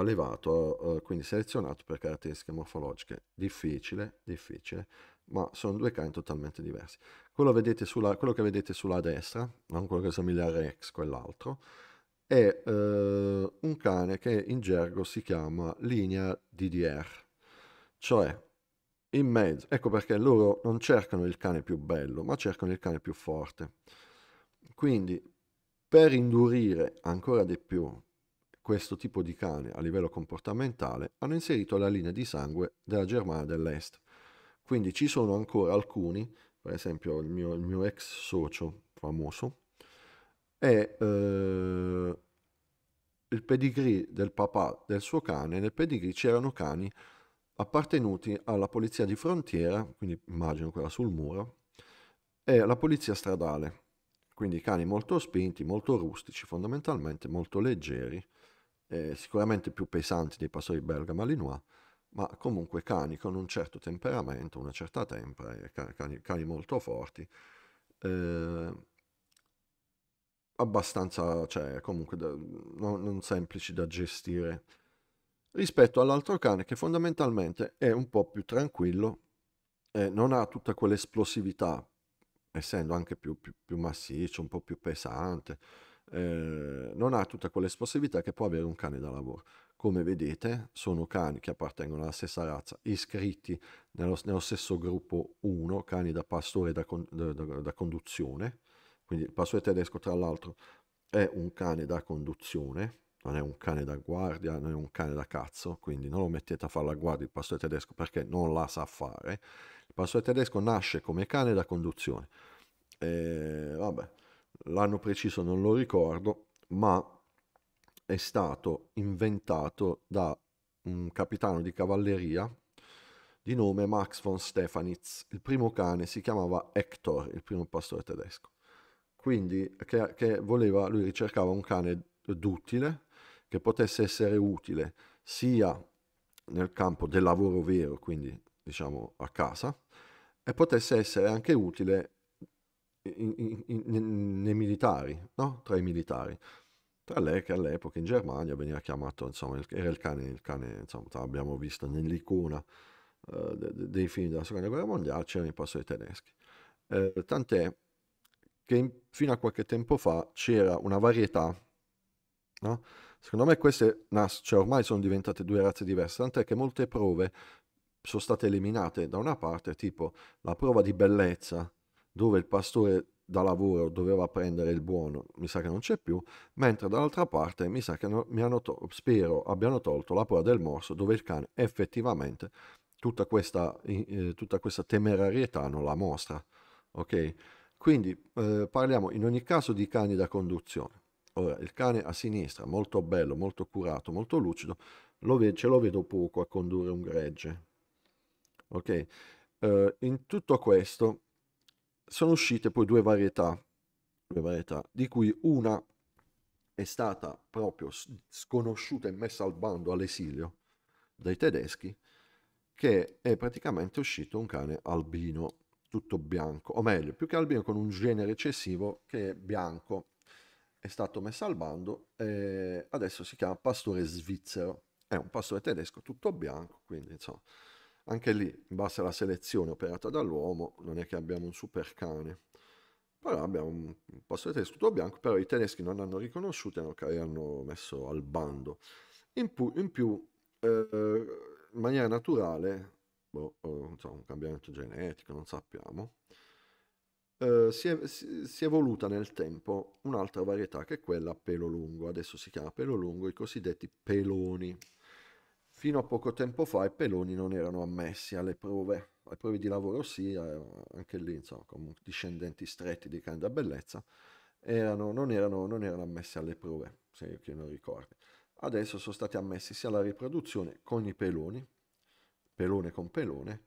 allevato, eh, eh, quindi selezionato per caratteristiche morfologiche. Difficile, difficile, ma sono due cani totalmente diversi. Quello, sulla, quello che vedete sulla destra, non quello che somiglia a Rex, quell'altro, è eh, un cane che in gergo si chiama linea DDR, cioè in mezzo. Ecco perché loro non cercano il cane più bello, ma cercano il cane più forte. Quindi, per indurire ancora di più questo tipo di cane a livello comportamentale, hanno inserito la linea di sangue della Germania dell'Est. Quindi ci sono ancora alcuni, per esempio il mio, il mio ex socio famoso, è eh, il pedigree del papà del suo cane, nel pedigree c'erano cani appartenuti alla polizia di frontiera, quindi immagino quella sul muro, e alla polizia stradale, quindi cani molto spinti, molto rustici, fondamentalmente molto leggeri, eh, sicuramente più pesanti dei pastori belga malinois, ma comunque cani con un certo temperamento, una certa tempra, cani, cani molto forti, eh, abbastanza, cioè comunque da, no, non semplici da gestire, rispetto all'altro cane che fondamentalmente è un po' più tranquillo, eh, non ha tutta quell'esplosività, essendo anche più, più, più massiccio, un po' più pesante, eh, non ha tutta quell'esplosività che può avere un cane da lavoro. Come vedete sono cani che appartengono alla stessa razza, iscritti nello, nello stesso gruppo 1, cani da pastore da, con, da, da, da conduzione, quindi il pastore tedesco tra l'altro è un cane da conduzione, non è un cane da guardia, non è un cane da cazzo, quindi non lo mettete a fare la guardia il pastore tedesco perché non la sa fare. Il pastore tedesco nasce come cane da conduzione. E, eh, vabbè, l'anno preciso non lo ricordo, ma è stato inventato da un capitano di cavalleria di nome Max von Stefanitz. Il primo cane si chiamava Hector, il primo pastore tedesco. Quindi che, che voleva, lui ricercava un cane duttile che potesse essere utile sia nel campo del lavoro vero, quindi diciamo a casa, e potesse essere anche utile in, in, nei militari, no? tra i militari. Tra lei che all'epoca in Germania veniva chiamato, insomma, il, era il cane, il cane insomma, abbiamo visto nell'icona uh, dei, film della seconda guerra mondiale, c'erano i pastori tedeschi. Eh, tant'è che in, fino a qualche tempo fa c'era una varietà, no? Secondo me queste nas- cioè ormai sono diventate due razze diverse, tant'è che molte prove sono state eliminate da una parte, tipo la prova di bellezza dove il pastore da lavoro doveva prendere il buono, mi sa che non c'è più, mentre dall'altra parte mi sa che no, mi hanno to- spero abbiano tolto la prua del morso dove il cane effettivamente tutta questa, eh, tutta questa temerarietà non la mostra. Ok? Quindi eh, parliamo in ogni caso di cani da conduzione. Ora, il cane a sinistra, molto bello, molto curato, molto lucido, lo ve- ce lo vedo poco a condurre un gregge. Ok? Eh, in tutto questo sono uscite poi due varietà, due varietà, di cui una è stata proprio sconosciuta e messa al bando all'esilio dai tedeschi, che è praticamente uscito un cane albino, tutto bianco, o meglio, più che albino con un genere eccessivo che è bianco. È stato messo al bando e adesso si chiama pastore svizzero. È un pastore tedesco tutto bianco, quindi insomma anche lì, in base alla selezione operata dall'uomo, non è che abbiamo un super cane. Però abbiamo un pastore tedesco tutto bianco, però i tedeschi non l'hanno riconosciuto e hanno messo al bando. In, pu- in più, eh, in maniera naturale, boh, oh, so, un cambiamento genetico, non sappiamo, eh, si, è, si, si, è, evoluta nel tempo un'altra varietà che è quella a pelo lungo. Adesso si chiama pelo lungo i cosiddetti peloni. Fino a poco tempo fa i peloni non erano ammessi alle prove, alle prove di lavoro sì, eh, anche lì insomma, comunque discendenti stretti di Candida Bellezza, erano, non, erano, non, erano, ammessi alle prove, se io che non ricordo. Adesso sono stati ammessi sia alla riproduzione con i peloni, pelone con pelone,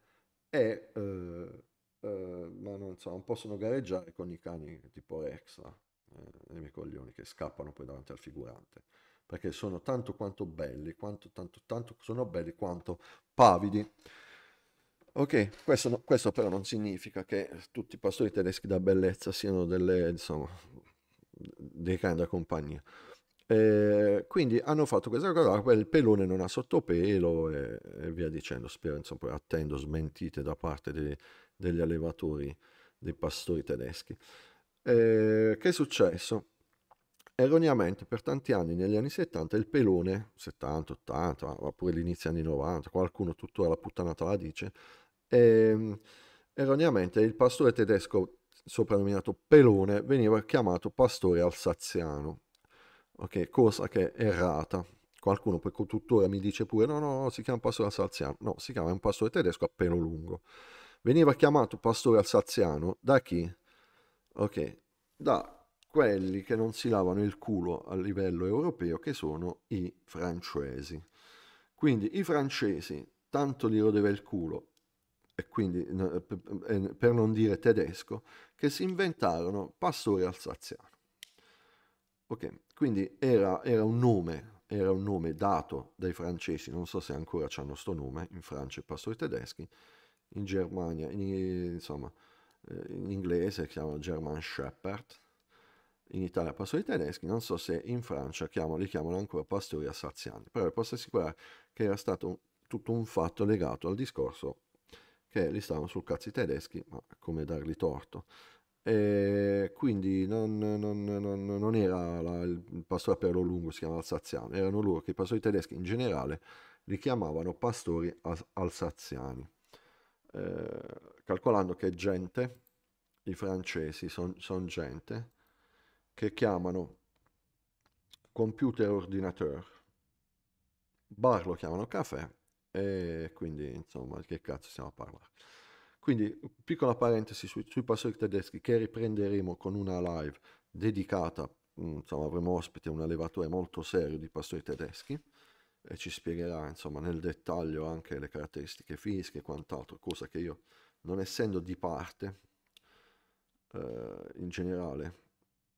e eh, eh, ma non, so, non possono gareggiare con i cani tipo Rex, eh, i miei coglioni che scappano poi davanti al figurante perché sono tanto quanto belli, quanto, tanto, tanto sono belli quanto pavidi. Ok, questo, questo, però non significa che tutti i pastori tedeschi da bellezza siano delle, insomma, dei cani da compagnia. Eh, quindi hanno fatto questa cosa, il pelone non ha sottopelo e, e via dicendo. Spero, insomma, poi attendo smentite da parte dei, degli allevatori, dei pastori tedeschi. Eh, che è successo? Erroneamente per tanti anni, negli anni 70, il pelone, 70, 80, oppure l'inizio anni 90, qualcuno tuttora la puttanata la dice, e, ehm, erroneamente il pastore tedesco soprannominato pelone veniva chiamato pastore alsaziano, ok, cosa che è errata. Qualcuno poi tuttora mi dice pure no, no, no, si chiama pastore alsaziano, no, si chiama un pastore tedesco a pelo lungo. Veniva chiamato pastore alsaziano da chi? Ok, da quelli che non si lavano il culo a livello europeo, che sono i francesi. Quindi i francesi, tanto gli rodeva il culo, e quindi per non dire tedesco, che si inventarono pastore alsaziano. Ok, quindi era, era un nome era un nome dato dai francesi, non so se ancora hanno sto nome, in Francia i pastori tedeschi, in Germania, in, insomma, eh, in inglese si chiama German Shepherd, in Italia pastori tedeschi, non so se in Francia chiamano, li chiamano ancora pastori assaziani, però vi posso assicurare che era stato un, tutto un fatto legato al discorso che li stavano sul cazzo i tedeschi, ma come dargli torto. E quindi non, non, non, non era la, il pastore perlo lungo, si chiama alsaziano, erano loro che i pastori tedeschi in generale li chiamavano pastori alsaziani, eh, calcolando che gente, i francesi sono son gente, che chiamano computer ordinateur. Bar lo chiamano caffè e quindi insomma che cazzo stiamo a parlare. Quindi piccola parentesi sui, sui passori tedeschi che riprenderemo con una live dedicata, mm, insomma avremo ospite un allevatore molto serio di passori tedeschi e ci spiegherà insomma nel dettaglio anche le caratteristiche fisiche e quant'altro, cosa che io non essendo di parte eh, in generale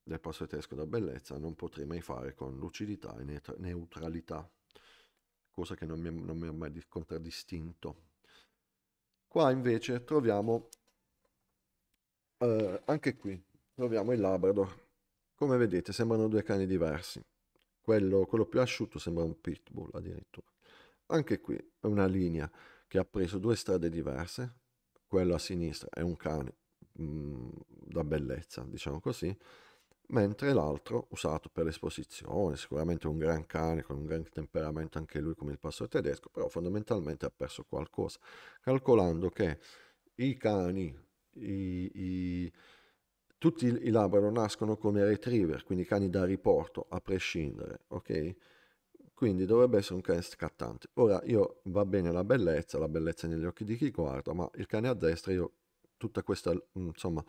del passo tedesco da bellezza non potrei mai fare con lucidità e neutralità, cosa che non mi, non mi ha mai contraddistinto. Qua invece troviamo, eh, anche qui, troviamo il Labrador. Come vedete sembrano due cani diversi. Quello, quello più asciutto sembra un pitbull addirittura. Anche qui è una linea che ha preso due strade diverse. Quello a sinistra è un cane mh, mm, da bellezza, diciamo così, mentre l'altro usato per l'esposizione, sicuramente un gran cane con un gran temperamento anche lui come il pastore tedesco, però fondamentalmente ha perso qualcosa, calcolando che i cani, i, i, tutti i Labrador nascono come retriever, quindi cani da riporto a prescindere, ok? Quindi dovrebbe essere un cane scattante. Ora io va bene la bellezza, la bellezza negli occhi di chi guarda, ma il cane a destra io tutta questa insomma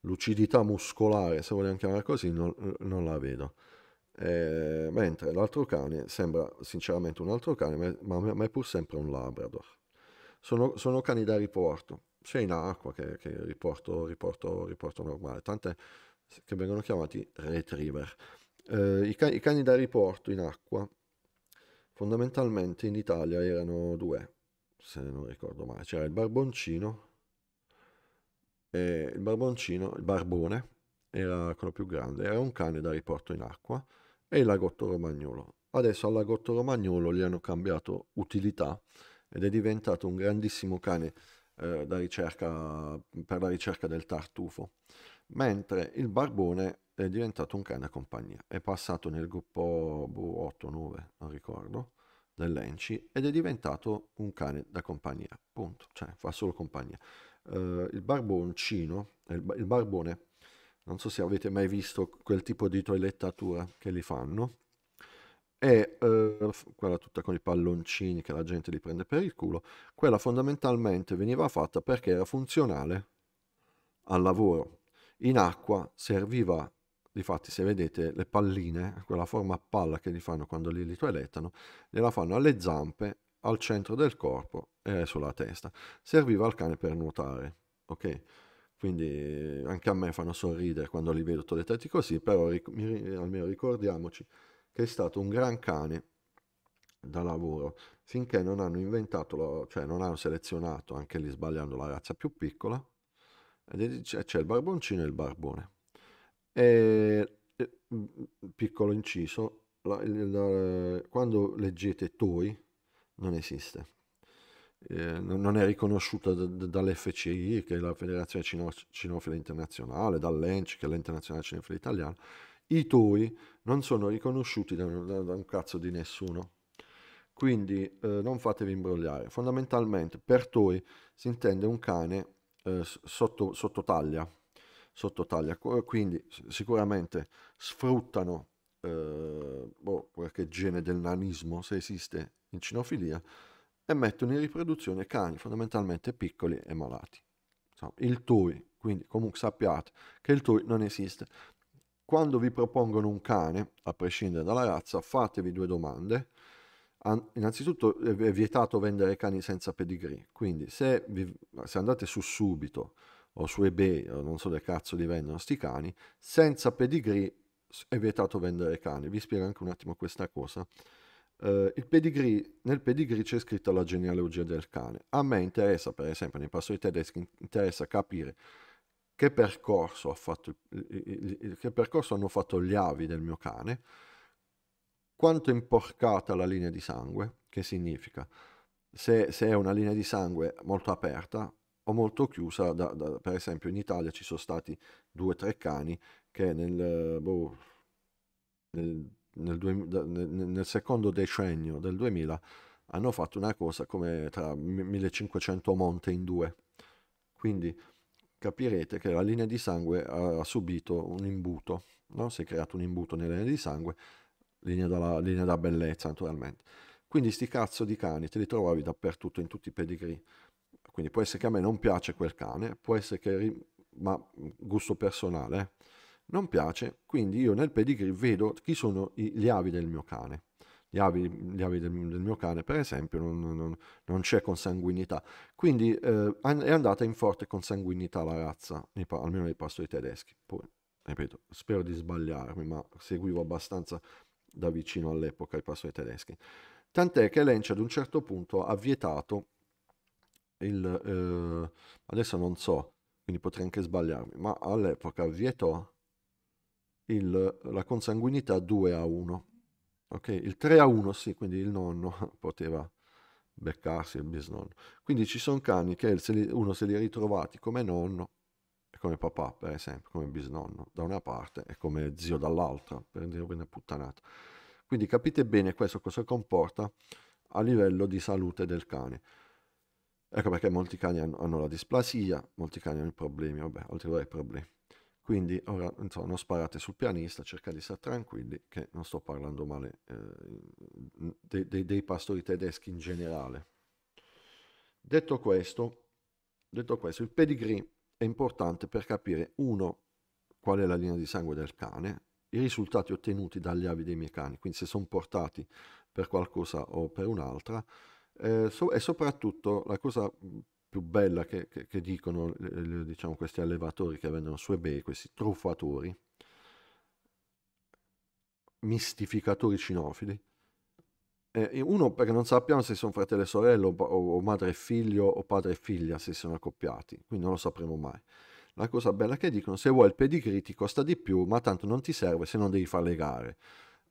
lucidità muscolare, se vogliamo chiamare così, non, non la vedo. Eh, mentre l'altro cane sembra sinceramente un altro cane, ma, ma è pur sempre un Labrador. Sono, sono, cani da riporto, sia in acqua che, che riporto, riporto, riporto normale, tante che vengono chiamati retriever. Eh, i, cani, i, cani, da riporto in acqua fondamentalmente in Italia erano due, se non ricordo male, c'era il barboncino e il barboncino, il barbone, era quello più grande, era un cane da riporto in acqua e il lagotto romagnolo. Adesso al lagotto romagnolo gli hanno cambiato utilità ed è diventato un grandissimo cane eh, ricerca, per la ricerca del tartufo, mentre il barbone è diventato un cane a compagnia, è passato nel gruppo 8-9, boh, non ricordo, dell'Enci ed è diventato un cane da compagnia, punto, cioè fa solo compagnia eh, il barboncino, eh, il, il barbone, non so se avete mai visto quel tipo di toilettatura che li fanno, è eh, quella tutta con i palloncini che la gente li prende per il culo, quella fondamentalmente veniva fatta perché era funzionale al lavoro. In acqua serviva, difatti se vedete le palline, quella forma a palla che li fanno quando li, li toilettano, gliela fanno alle zampe, al centro del corpo era sulla testa. Serviva al cane per nuotare, ok? Quindi anche a me fanno sorridere quando li vedo togliati così, però ric- mi, almeno ricordiamoci che è stato un gran cane da lavoro finché non hanno inventato, la, cioè non hanno selezionato, anche lì sbagliando, la razza più piccola, c'è, c'è il barboncino e il barbone. E, mm, piccolo inciso, la, la, quando leggete Toy non esiste eh, non è riconosciuta d- d- dall'FCI, che è la Federazione Cino- Cinofila Internazionale, dall'ENCI, che è l'Internazionale Cinofila Italiana, i TUI non sono riconosciuti da, da, da un cazzo di nessuno. Quindi eh, non fatevi imbrogliare. Fondamentalmente per TUI si intende un cane eh, sotto, sottotaglia, sottotaglia, quindi sicuramente sfruttano eh, boh, qualche gene del nanismo, se esiste in cinofilia, e mettono in riproduzione cani fondamentalmente piccoli e malati. Il TUI, quindi comunque sappiate che il TUI non esiste. Quando vi propongono un cane, a prescindere dalla razza, fatevi due domande. Innanzitutto è vietato vendere cani senza pedigree, quindi se, vi, se andate su subito o su eBay, o non so dove cazzo li vendono sti cani, senza pedigree è vietato vendere cani. Vi spiego anche un attimo questa cosa eh, il pedigree, nel pedigree c'è scritto la genealogia del cane. A me interessa, per esempio, nei pastori tedeschi, interessa capire che percorso, fatto, che percorso hanno fatto gli avi del mio cane, quanto è imporcata la linea di sangue, che significa se, se è una linea di sangue molto aperta o molto chiusa, da, da, per esempio in Italia ci sono stati due o tre cani che nel, boh, nel nel, due, nel, nel secondo decennio del 2000 hanno fatto una cosa come tra 1500 monte in due. Quindi capirete che la linea di sangue ha, subito un imbuto, no? si è creato un imbuto nella linea di sangue, linea, dalla, linea da bellezza naturalmente. Quindi sti cazzo di cani te li trovavi dappertutto, in tutti i pedigree. Quindi può essere che a me non piace quel cane, può essere che... ma mm, gusto personale, eh non piace, quindi io nel pedigree vedo chi sono gli avi del mio cane. Gli avi, gli avi del, del, mio cane, per esempio, non, non, non c'è consanguinità. Quindi eh, è andata in forte consanguinità la razza, almeno nei pastori tedeschi. Poi, ripeto, spero di sbagliarmi, ma seguivo abbastanza da vicino all'epoca i pastori tedeschi. Tant'è che Lenci ad un certo punto ha vietato il... Eh, adesso non so, quindi potrei anche sbagliarmi, ma all'epoca vietò il, la consanguinità 2 a 1. Okay? Il 3 a 1 sì, quindi il nonno (laughs) poteva beccarsi il bisnonno. Quindi ci sono cani che uno se li ha ritrovati come nonno e come papà, per esempio, come bisnonno da una parte e come zio dall'altra, per dire una puttanata. Quindi capite bene questo cosa comporta a livello di salute del cane. Ecco perché molti cani hanno, hanno la displasia, molti cani hanno i problemi, vabbè, altri due problemi. Quindi ora insomma, non sparate sul pianista, cercate di stare tranquilli che non sto parlando male eh, dei, dei, dei pastori tedeschi in generale. Detto questo, detto questo, il pedigree è importante per capire, uno, qual è la linea di sangue del cane, i risultati ottenuti dagli avi dei miei cani, quindi se sono portati per qualcosa o per un'altra, eh, so, e soprattutto la cosa più bella che, che, che dicono eh, eh, diciamo, questi allevatori che vendono su eBay, questi truffatori, mistificatori cinofili. Eh, uno perché non sappiamo se sono fratello e sorella o, o, madre e figlio o padre e figlia se sono accoppiati, quindi non lo sapremo mai. La cosa bella che dicono, se vuoi il pedigree ti costa di più, ma tanto non ti serve se non devi fare le gare.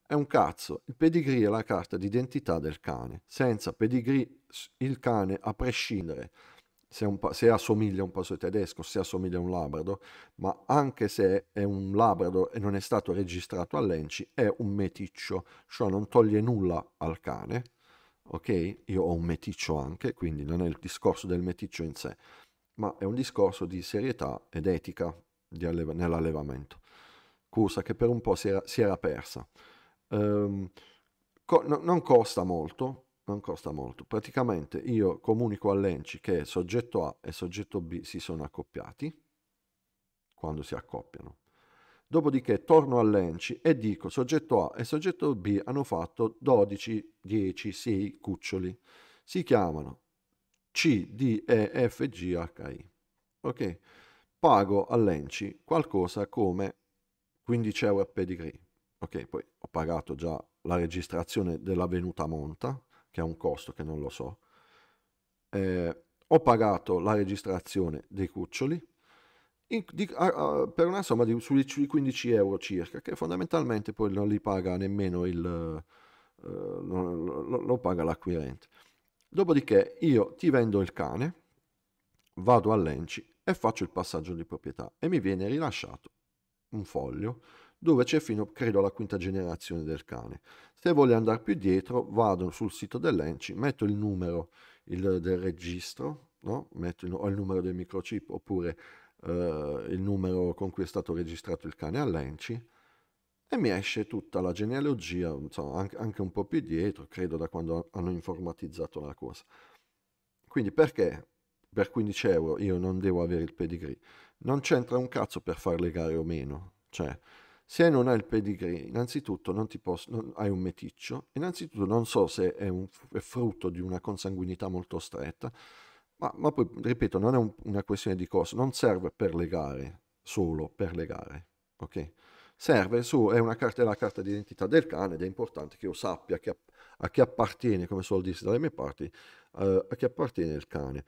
È un cazzo, il pedigree è la carta d'identità del cane. Senza pedigree il cane, a prescindere se, un se, assomiglia un po' al tedesco, se assomiglia a un labrador, ma anche se è un labrador e non è stato registrato all'ENCI, è un meticcio, cioè non toglie nulla al cane, ok? Io ho un meticcio anche, quindi non è il discorso del meticcio in sé, ma è un discorso di serietà ed etica nell'allevamento, cosa che per un po' si era, si era persa. Um, co no non costa molto, non costa molto. Praticamente io comunico all'ENCI che soggetto A e soggetto B si sono accoppiati quando si accoppiano. Dopodiché torno all'ENCI e dico soggetto A e soggetto B hanno fatto 12, 10, 6 cuccioli. Si chiamano C, D, E, F, G, H, I. Ok? Pago all'ENCI qualcosa come 15 euro a pedigree. Ok, poi ho pagato già la registrazione della venuta monta, che ha un costo che non lo so. Eh, ho pagato la registrazione dei cuccioli in, di, a, a, per una somma di sui 15 euro circa, che fondamentalmente poi non li paga nemmeno il... Eh, lo, lo, paga l'acquirente. Dopodiché io ti vendo il cane, vado all'Enci e faccio il passaggio di proprietà e mi viene rilasciato un foglio dove c'è fino credo alla quinta generazione del cane. Se voglio andare più dietro vado sul sito dell'ENCI, metto il numero il, del registro, no? metto il, o il numero del microchip oppure eh, il numero con cui è stato registrato il cane all'ENCI e mi esce tutta la genealogia, insomma, anche, anche un po' più dietro, credo da quando hanno informatizzato la cosa. Quindi perché per 15 euro io non devo avere il pedigree? Non c'entra un cazzo per far legare o meno. Cioè, se non hai il pedigree, innanzitutto non ti posso, non, hai un meticcio, innanzitutto non so se è, un, è frutto di una consanguinità molto stretta, ma, ma poi, ripeto, non è un, una questione di costo, non serve per le gare, solo per le gare, ok? Serve su, è, una carta, è la carta d'identità del cane ed è importante che io sappia che, a chi appartiene, come suol dire dalle mie parti, uh, a chi appartiene il cane.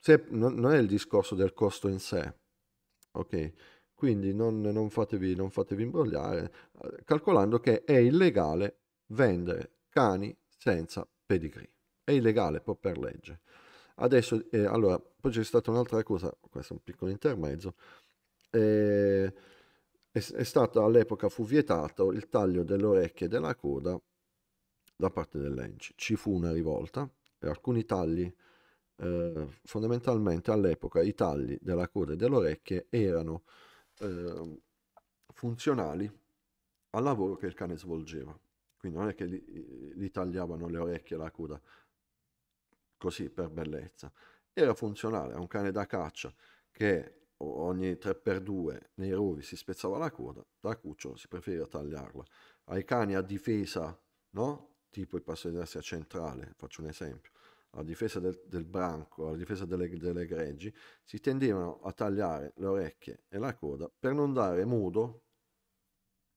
Se, non, non è il discorso del costo in sé, ok? Quindi non, non, fatevi, non fatevi imbrogliare, eh, calcolando che è illegale vendere cani senza pedigree. È illegale proprio per legge. Adesso, eh, allora, poi c'è stata un'altra cosa, questo è un piccolo intermezzo, eh, è, è, stato all'epoca fu vietato il taglio delle orecchie e della coda da parte dell'ENCI. Ci fu una rivolta e alcuni tagli, eh, fondamentalmente all'epoca i tagli della coda e delle orecchie erano eh, funzionali al lavoro che il cane svolgeva. Quindi non è che gli, gli tagliavano le orecchie la coda così per bellezza. Era funzionale a un cane da caccia che ogni 3x2 nei rovi si spezzava la coda, da cucciolo si preferiva tagliarla. Ai cani a difesa, no? tipo il pastori di centrale, faccio un esempio, alla difesa del, del branco, alla difesa delle, delle greggi, si tendevano a tagliare le orecchie e la coda per non dare modo,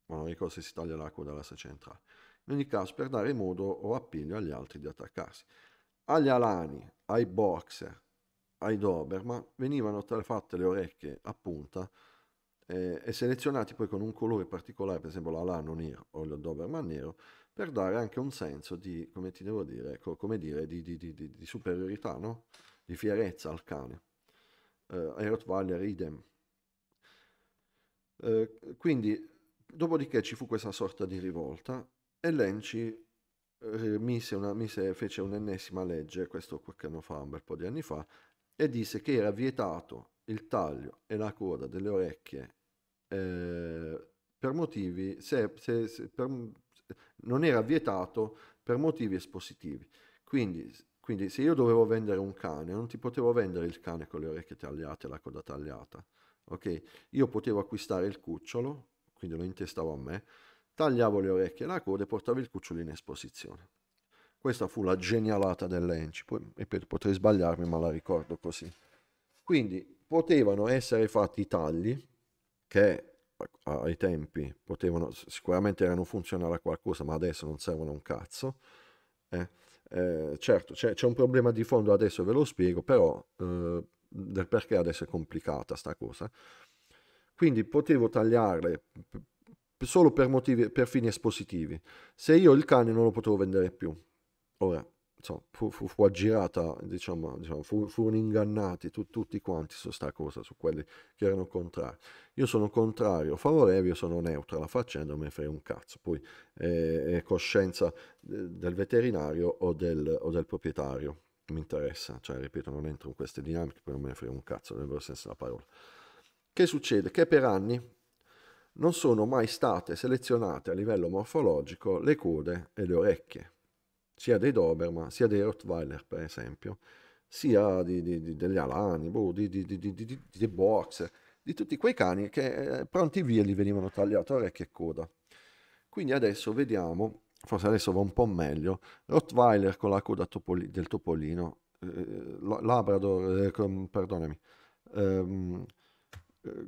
ma non ricordo se si taglia la coda all'asse centrale, in ogni caso per dare modo o appiglio agli altri di attaccarsi. Agli alani, ai boxer, ai Doberman venivano fatte le orecchie a punta eh, e selezionati poi con un colore particolare, per esempio l'alano nero o il Doberman nero, per dare anche un senso di, come ti devo dire, co- come dire, di, di, di, di superiorità, no? di fierezza al cane. Uh, eh, Rottweiler idem. Eh, quindi, dopodiché ci fu questa sorta di rivolta e Lenci eh, mise una, mise, fece un'ennesima legge, questo qualche anno fa, un bel po' di anni fa, e disse che era vietato il taglio e la coda delle orecchie eh, per motivi, se, se, se, per, non era vietato per motivi espositivi. Quindi, quindi se io dovevo vendere un cane, non ti potevo vendere il cane con le orecchie tagliate e la coda tagliata. Okay? Io potevo acquistare il cucciolo, quindi lo intestavo a me, tagliavo le orecchie e la coda e portavo il cucciolo in esposizione. Questa fu la genialata dell'Enci, poi potrei sbagliarmi ma la ricordo così. Quindi potevano essere fatti i tagli, che ai tempi potevano, sicuramente erano funzionali a qualcosa, ma adesso non servono un cazzo. Eh, eh, certo, c'è, c'è, un problema di fondo adesso, ve lo spiego, però eh, del perché adesso è complicata sta cosa. Quindi potevo tagliarle p- solo per, motivi, per fini espositivi. Se io il cane non lo potevo vendere più. Ora, insomma, fu, fu, fu, aggirata, diciamo, diciamo furono ingannati tu, tutti quanti su questa cosa, su quelli che erano contrari. Io sono contrario, favorevole, sono neutro alla faccenda me frega un cazzo, poi eh, è coscienza eh, del veterinario o del, o del proprietario, mi interessa, cioè ripeto, non entro in queste dinamiche, poi non me ne frega un cazzo, nel vero senso della parola. Che succede? Che per anni non sono mai state selezionate a livello morfologico le code e le orecchie sia dei Doberman, sia dei Rottweiler per esempio, sia di, di, di, degli Alani, boh, di, dei Boxer, di tutti quei cani che eh, pronti via gli venivano tagliati orecchie e coda. Quindi adesso vediamo, forse adesso va un po' meglio, Rottweiler con la coda topoli, del topolino, eh, Labrador, eh, con, perdonami, ehm, eh,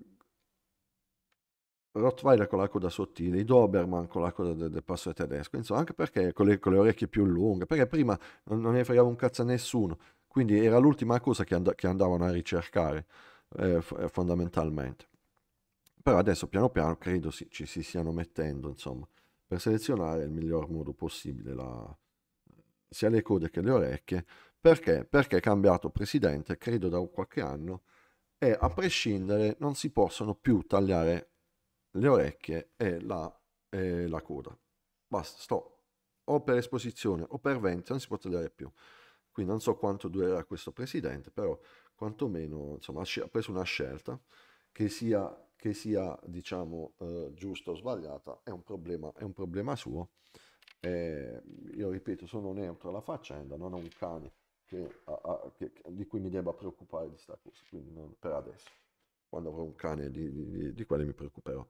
Rottweiler con la coda sottile, i Doberman con la coda del, del passo tedesco, insomma, anche perché con le, con le, orecchie più lunghe, perché prima non, non ne fregava un cazzo a nessuno, quindi era l'ultima cosa che, and- che andavano a ricercare eh, f- eh, fondamentalmente. Però adesso piano piano credo si, ci si stiano mettendo, insomma, per selezionare il miglior modo possibile la, sia le code che le orecchie, perché? Perché è cambiato presidente, credo da qualche anno, e a prescindere non si possono più tagliare le orecchie e la, e la coda. Basta, sto O per esposizione o per vento non si può tagliare più. Quindi non so quanto durerà questo presidente, però quantomeno insomma, ha preso una scelta che sia, che sia diciamo, eh, giusta o sbagliata, è un problema, è un problema suo. Eh, io ripeto, sono neutro alla faccenda, non ho un cane che, a, a, che, di cui mi debba preoccupare di questa cosa, quindi non, per adesso quando avrò un cane di, di, di quale mi preoccuperò.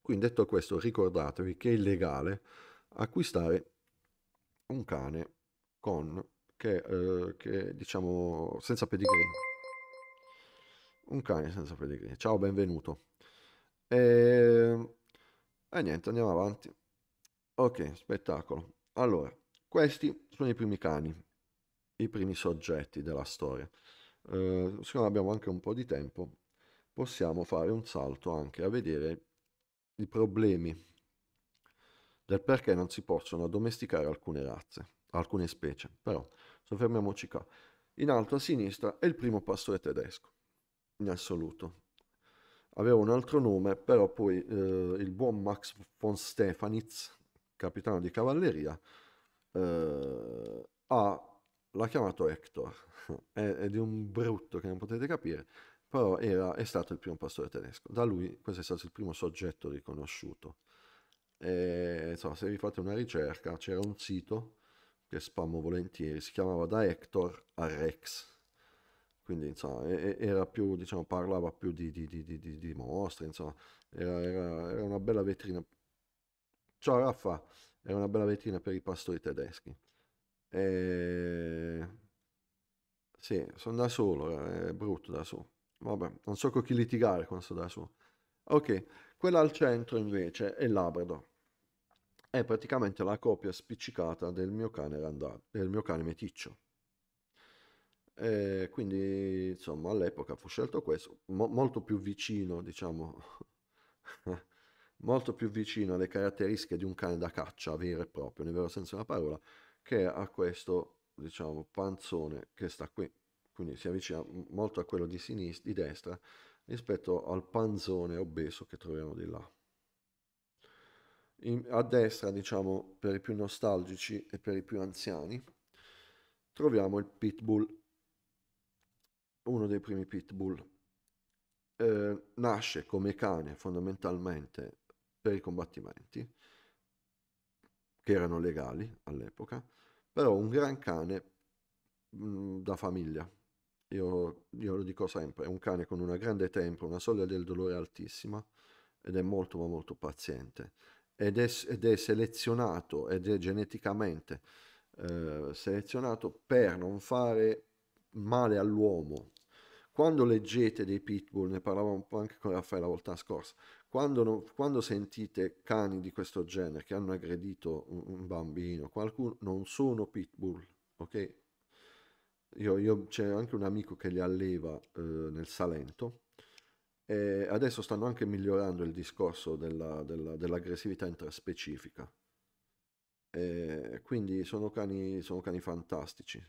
Quindi detto questo, ricordatevi che è illegale acquistare un cane con, che, eh, che diciamo, senza pedigree. Un cane senza pedigree. Ciao, benvenuto. E, ehm, e niente, andiamo avanti. Ok, spettacolo. Allora, questi sono i primi cani, i primi soggetti della storia eh, siccome abbiamo anche un po' di tempo, possiamo fare un salto anche a vedere i problemi del perché non si possono addomesticare alcune razze, alcune specie. Però soffermiamoci qua. In alto a sinistra è il primo pastore tedesco, in assoluto. Aveva un altro nome, però poi eh, il buon Max von Stefanitz, capitano di cavalleria, eh, ha l'ha chiamato Hector, è, è, di un brutto che non potete capire, però era, è stato il primo pastore tedesco. Da lui questo è stato il primo soggetto riconosciuto. E, insomma, se vi fate una ricerca, c'era un sito che spammo volentieri, si chiamava da Hector a Rex. Quindi, insomma, era più, diciamo, parlava più di, di, di, di mostre, insomma, era, era, era una bella vetrina. Ciao Raffa, era una bella vetrina per i pastori tedeschi. Eh, sì, sono da solo, eh, è brutto da solo. Vabbè, non so con chi litigare quando sono da solo. Ok, quella al centro invece è Labrador. È praticamente la copia spiccicata del mio cane randagio, del mio cane meticcio. E eh, quindi, insomma, all'epoca fu scelto questo, mo- molto più vicino, diciamo, (laughs) molto più vicino alle caratteristiche di un cane da caccia vero e proprio, nel vero senso della parola, che ha questo, diciamo, panzone che sta qui. Quindi si avvicina molto a quello di, sinistra, di destra rispetto al panzone obeso che troviamo di là. In, a destra, diciamo, per i più nostalgici e per i più anziani, troviamo il pitbull, uno dei primi pitbull. Eh, nasce come cane fondamentalmente per i combattimenti che erano legali all'epoca, però un gran cane mh, mhmm, da famiglia. Io, io, lo dico sempre, è un cane con una grande tempra, una soglia del dolore altissima ed è molto ma molto paziente ed è, ed è selezionato ed è geneticamente eh, selezionato per non fare male all'uomo. Quando leggete dei pitbull, ne parlavamo un po' anche con Raffaele la volta scorsa, quando, non, quando, sentite cani di questo genere che hanno aggredito un, un bambino, qualcuno, non sono pitbull, ok? Io, io, c'è anche un amico che li alleva eh, nel Salento e adesso stanno anche migliorando il discorso della, della, dell'aggressività intraspecifica. E quindi sono cani, sono cani fantastici.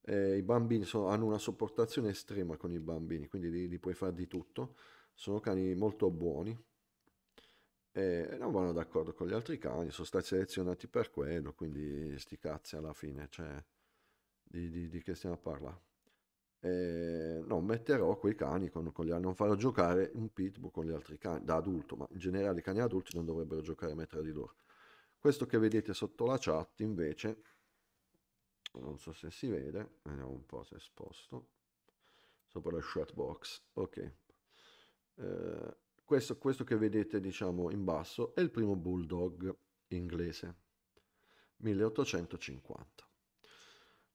E I bambini sono, hanno una sopportazione estrema con i bambini, quindi li, li puoi fare di tutto sono cani molto buoni e non vanno d'accordo con gli altri cani, sono stati selezionati per quello, quindi sti cazzi alla fine, cioè di, di, di che stiamo a parlare. E non metterò quei cani con, con gli altri, non farò giocare un pitbull con gli altri cani da adulto, ma in generale i cani adulti non dovrebbero giocare mai tra di loro. Questo che vedete sotto la chat invece, non so se si vede, vediamo un po' se esposto, sopra la chat box, ok eh, questo, questo, che vedete diciamo in basso è il primo bulldog inglese 1850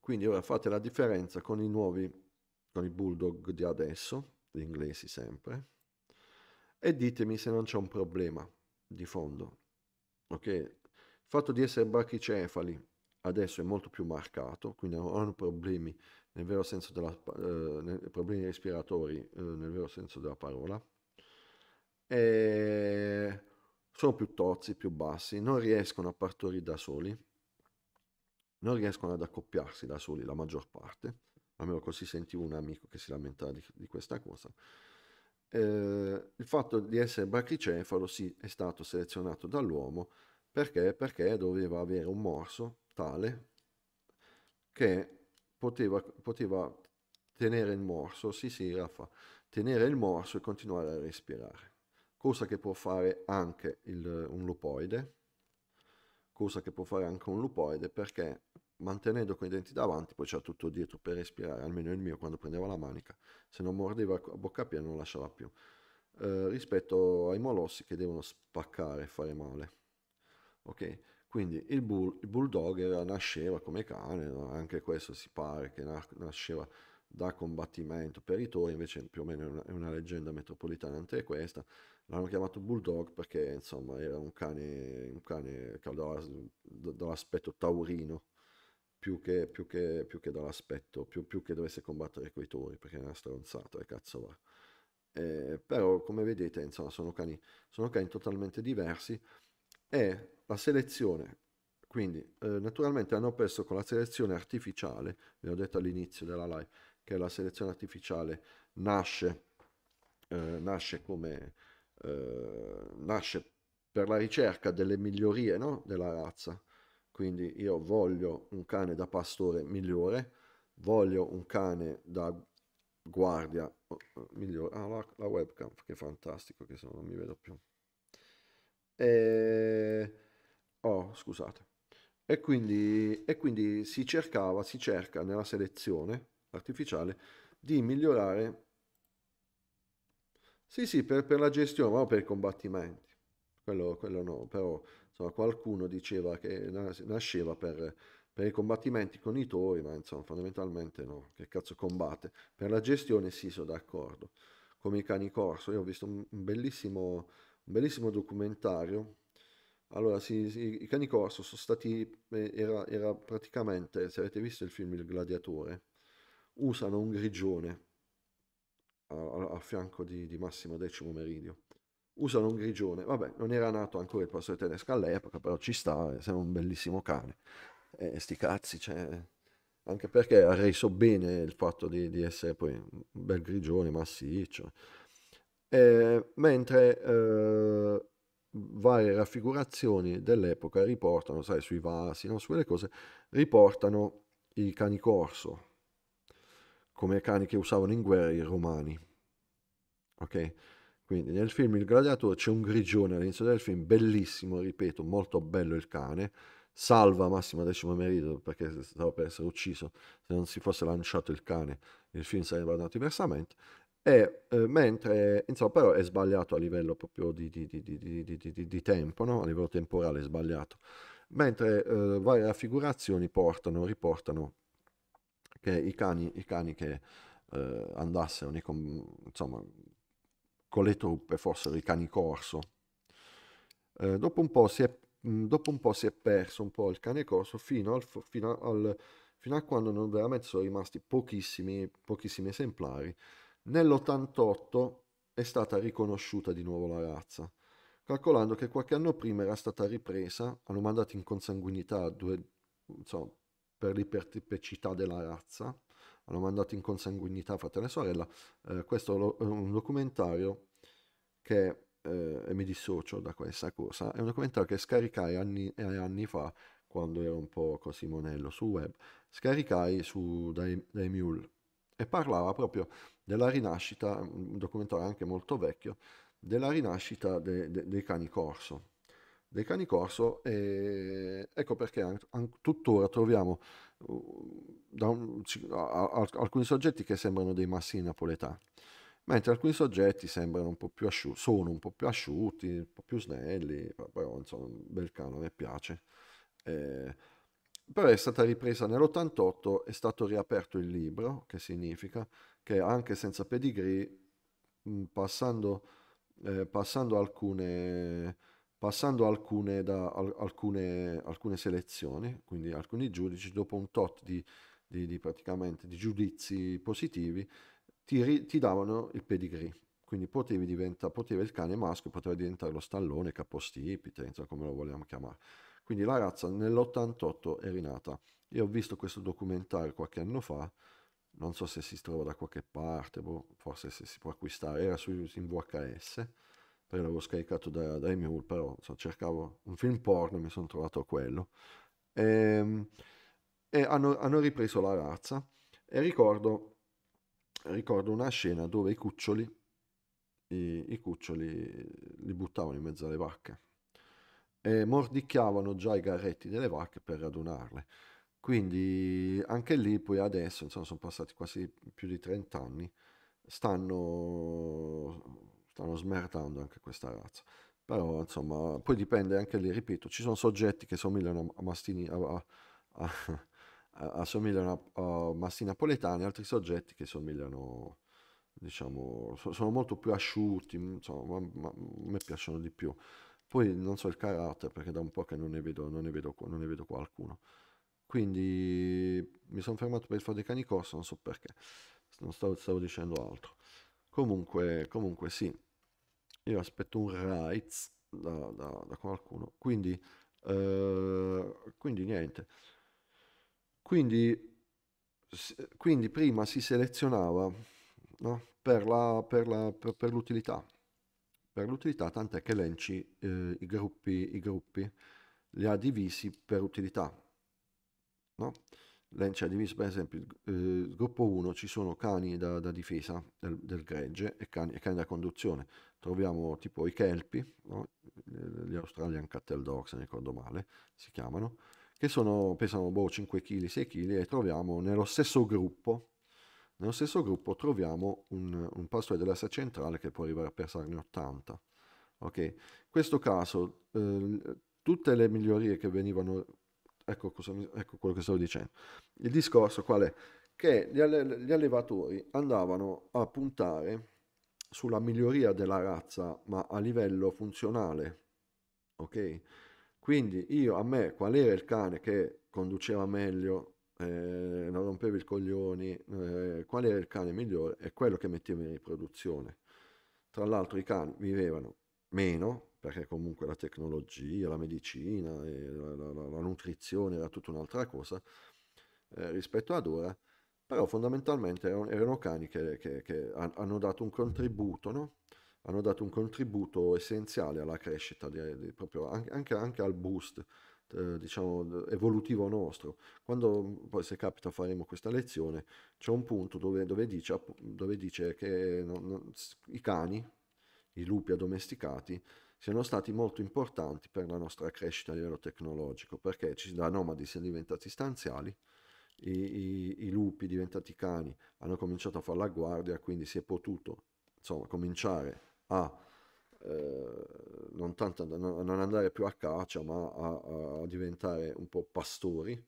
quindi ora fate la differenza con i nuovi con i bulldog di adesso gli inglesi sempre e ditemi se non c'è un problema di fondo ok il fatto di essere brachicefali adesso è molto più marcato quindi non hanno problemi nel vero senso della, eh, problemi respiratori eh, nel vero senso della parola, e sono più tozzi, più bassi, non riescono a partorire da soli, non riescono ad accoppiarsi da soli la maggior parte, almeno così sentivo un amico che si lamentava di, di questa cosa. Eh, il fatto di essere brachicefalo sì, è stato selezionato dall'uomo perché? perché doveva avere un morso tale che poteva, poteva tenere il morso, sì sì Raffa, tenere il morso e continuare a respirare, cosa che può fare anche il, un lupoide, cosa che può fare anche un lupoide perché mantenendo con i denti davanti poi c'è tutto dietro per respirare, almeno il mio quando prendeva la manica, se non mordeva a bocca piena non lasciava più, eh, rispetto ai molossi che devono spaccare e fare male. Ok? Quindi il, bull, il bulldog era, nasceva come cane, anche questo si pare che nasceva da combattimento per i tori, invece più o meno è una, è una, leggenda metropolitana anche questa. L'hanno chiamato Bulldog perché insomma era un cane, un cane dava, dall'aspetto taurino più che, più che, più che dall'aspetto, più, più, che dovesse combattere con i tori perché era stronzato, stronzata, e cazzo va. Eh, però come vedete insomma sono cani, sono cani totalmente diversi è la selezione. Quindi, eh, naturalmente hanno perso con la selezione artificiale, vi ho detto all'inizio della live, che la selezione artificiale nasce, eh, nasce come... Eh, nasce per la ricerca delle migliorie no? della razza. Quindi io voglio un cane da pastore migliore, voglio un cane da guardia oh, migliore. Ah, la, la webcam, che fantastico che sono, non mi vedo più. E... Oh, scusate. E quindi, e quindi si cercava, si cerca nella selezione artificiale di migliorare. Sì, sì, per, per la gestione, ma per i combattimenti. Quello, quello no, però insomma, qualcuno diceva che nasceva per, per i combattimenti con i tori, ma insomma, fondamentalmente no, che cazzo combatte. Per la gestione sì, sono d'accordo. Come i cani corso, io ho visto un bellissimo bellissimo documentario. Allora, sì, sì, i cani corso sono stati, eh, era, era praticamente, se avete visto il film Il Gladiatore, usano un grigione a, a fianco di, di, Massimo Decimo Meridio. Usano un grigione, vabbè, non era nato ancora il pastore tedesco all'epoca, però ci sta, eh, sembra un bellissimo cane. E eh, sti cazzi, cioè, anche perché ha reso bene il fatto di, di essere poi un bel grigione massiccio eh, mentre eh, varie raffigurazioni dell'epoca riportano, sai, sui vasi, no? quelle cose, riportano i cani corso, come cani che usavano in guerra i romani. Ok? Quindi nel film Il Gladiatore c'è un grigione all'inizio del film, bellissimo, ripeto, molto bello il cane, salva Massimo Decimo Merito perché stava per essere ucciso, se non si fosse lanciato il cane il film sarebbe andato diversamente, e, eh, mentre, insomma, però è sbagliato a livello proprio di, di, di, di tempo, no? a livello temporale è sbagliato. Mentre eh, varie raffigurazioni portano, riportano che i cani, i cani che eh, andassero insomma, con le truppe fossero i cani corso. Eh, dopo, un po si è, mm, dopo un po' si è perso un po' il cane corso fino al, fino al fino a quando non veramente sono rimasti pochissimi, pochissimi esemplari Nell'88 è stata riconosciuta di nuovo la razza, calcolando che qualche anno prima era stata ripresa, hanno mandato in consanguinità due, insomma, per l'ipertipecità della razza, hanno mandato in consanguinità fratello e sorella, eh, questo è un documentario che, eh, e mi dissocio da questa cosa, è un documentario che scaricai anni e anni fa, quando ero un po' così monello sul web, scaricai su, dai, dai Mule e parlava proprio della rinascita, un documentario anche molto vecchio, della rinascita de, de, dei cani corso. Dei cani corso, e ecco perché an, an, tuttora troviamo uh, un, alc alcuni soggetti che sembrano dei massi napoletani, mentre alcuni soggetti sembrano un po' più asciutti, sono un po' più asciutti, un po' più snelli, però insomma un bel cano, a piace. Eh, però è stata ripresa nell'88, è stato riaperto il libro, che significa che anche senza pedigree, mm, passando, eh, passando alcune, passando alcune, da, al, alcune, alcune selezioni, quindi alcuni giudici, dopo un tot di, di, di praticamente, di giudizi positivi, ti, ti davano il pedigree quindi diventa, poteva il cane maschio poteva diventare lo stallone, capostipite, insomma, come lo vogliamo chiamare. Quindi la razza nell'88 è rinata. Io ho visto questo documentario qualche anno fa non so se si trova da qualche parte, boh, forse se si può acquistare, era su, in VHS, poi l'avevo scaricato da, da Emule, però so, cercavo un film porno e mi sono trovato quello. E, ehm, e hanno, hanno, ripreso la razza e ricordo, ricordo una scena dove i cuccioli, i, i cuccioli li buttavano in mezzo alle vacche e mordicchiavano già i garretti delle vacche per radunarle quindi anche lì poi adesso, insomma, sono passati quasi più di 30 anni, stanno, stanno smertando anche questa razza. Però insomma, poi dipende anche lì, ripeto, ci sono soggetti che somigliano a mastini, a, a, a, assomigliano a, massi napoletani, altri soggetti che somigliano, diciamo, so, sono molto più asciutti, insomma, ma, ma, a me piacciono di più. Poi non so il carattere perché da un po' che non ne vedo, non ne vedo, non ne vedo qualcuno. Quindi mi sono fermato per il fatto dei cani corso, non so perché, non stavo, stavo dicendo altro. Comunque, comunque sì, io aspetto un rights da, da, da qualcuno, quindi, eh, quindi niente. Quindi, quindi prima si selezionava no? per, la, per, la, per, per l'utilità per l'utilità, tant'è che l'ENCI eh, i, gruppi, i gruppi li ha divisi per utilità. No? Cioè, per esempio, eh, gruppo 1 ci sono cani da, da difesa del, del gregge e cani, e cani, da conduzione. Troviamo tipo i kelpi, no? Eh, gli Australian Cattle Dog, se non ricordo male, si chiamano, che sono, pesano boh, 5 kg, 6 kg e troviamo nello stesso gruppo, nello stesso gruppo troviamo un, un pastore dell'Asia centrale che può arrivare a pesarne 80. Okay? In questo caso eh, tutte le migliorie che venivano Ecco, cosa, ecco quello che stavo dicendo. Il discorso qual è? Che gli, alle, gli allevatori andavano a puntare sulla miglioria della razza, ma a livello funzionale. Ok? Quindi io a me, qual era il cane che conduceva meglio, eh, non rompeva i coglioni, eh, qual era il cane migliore? È quello che metteva in riproduzione. Tra l'altro i cani vivevano meno, perché comunque la tecnologia, la medicina, la, la, la, nutrizione era tutta un'altra cosa eh, rispetto ad ora, però fondamentalmente erano, erano cani che, che, che, hanno dato un contributo, no? hanno dato un contributo essenziale alla crescita, di, di, proprio anche, anche, al boost eh, diciamo evolutivo nostro quando mm, poi se capita faremo questa lezione c'è un punto dove, dove, dice, dove dice, che non, non, i cani i lupi addomesticati siano stati molto importanti per la nostra crescita a livello tecnologico, perché da nomadi si siamo diventati stanziali, i, i, i lupi diventati cani hanno cominciato a fare la guardia, quindi si è potuto insomma, cominciare a eh, non, tanto, no, non andare più a caccia, ma a, a diventare un po' pastori,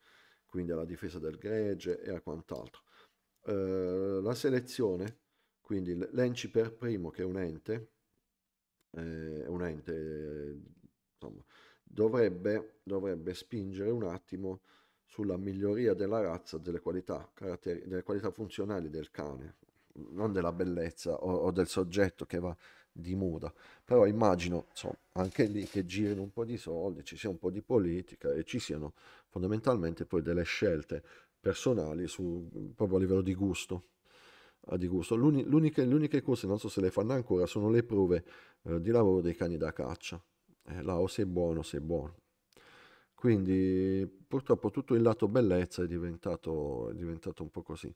quindi alla difesa del gregge e a quant'altro. Eh, la selezione, quindi l'ENCI per primo, che è un ente, eh, un ente, eh, insomma, dovrebbe, dovrebbe, spingere un attimo sulla miglioria della razza, delle qualità, caratteri- delle qualità funzionali del cane, non della bellezza o, o, del soggetto che va di moda. Però immagino, insomma, anche lì che girino un po' di soldi, ci sia un po' di politica e ci siano fondamentalmente poi delle scelte personali su, proprio a livello di gusto. Eh, di gusto. L'uni, l'unica, cosa, uniche non so se le fanno ancora, sono le prove eh, di lavoro dei cani da caccia. Eh, là o sei buono o sei buono. Quindi purtroppo tutto il lato bellezza è diventato, è diventato un po' così.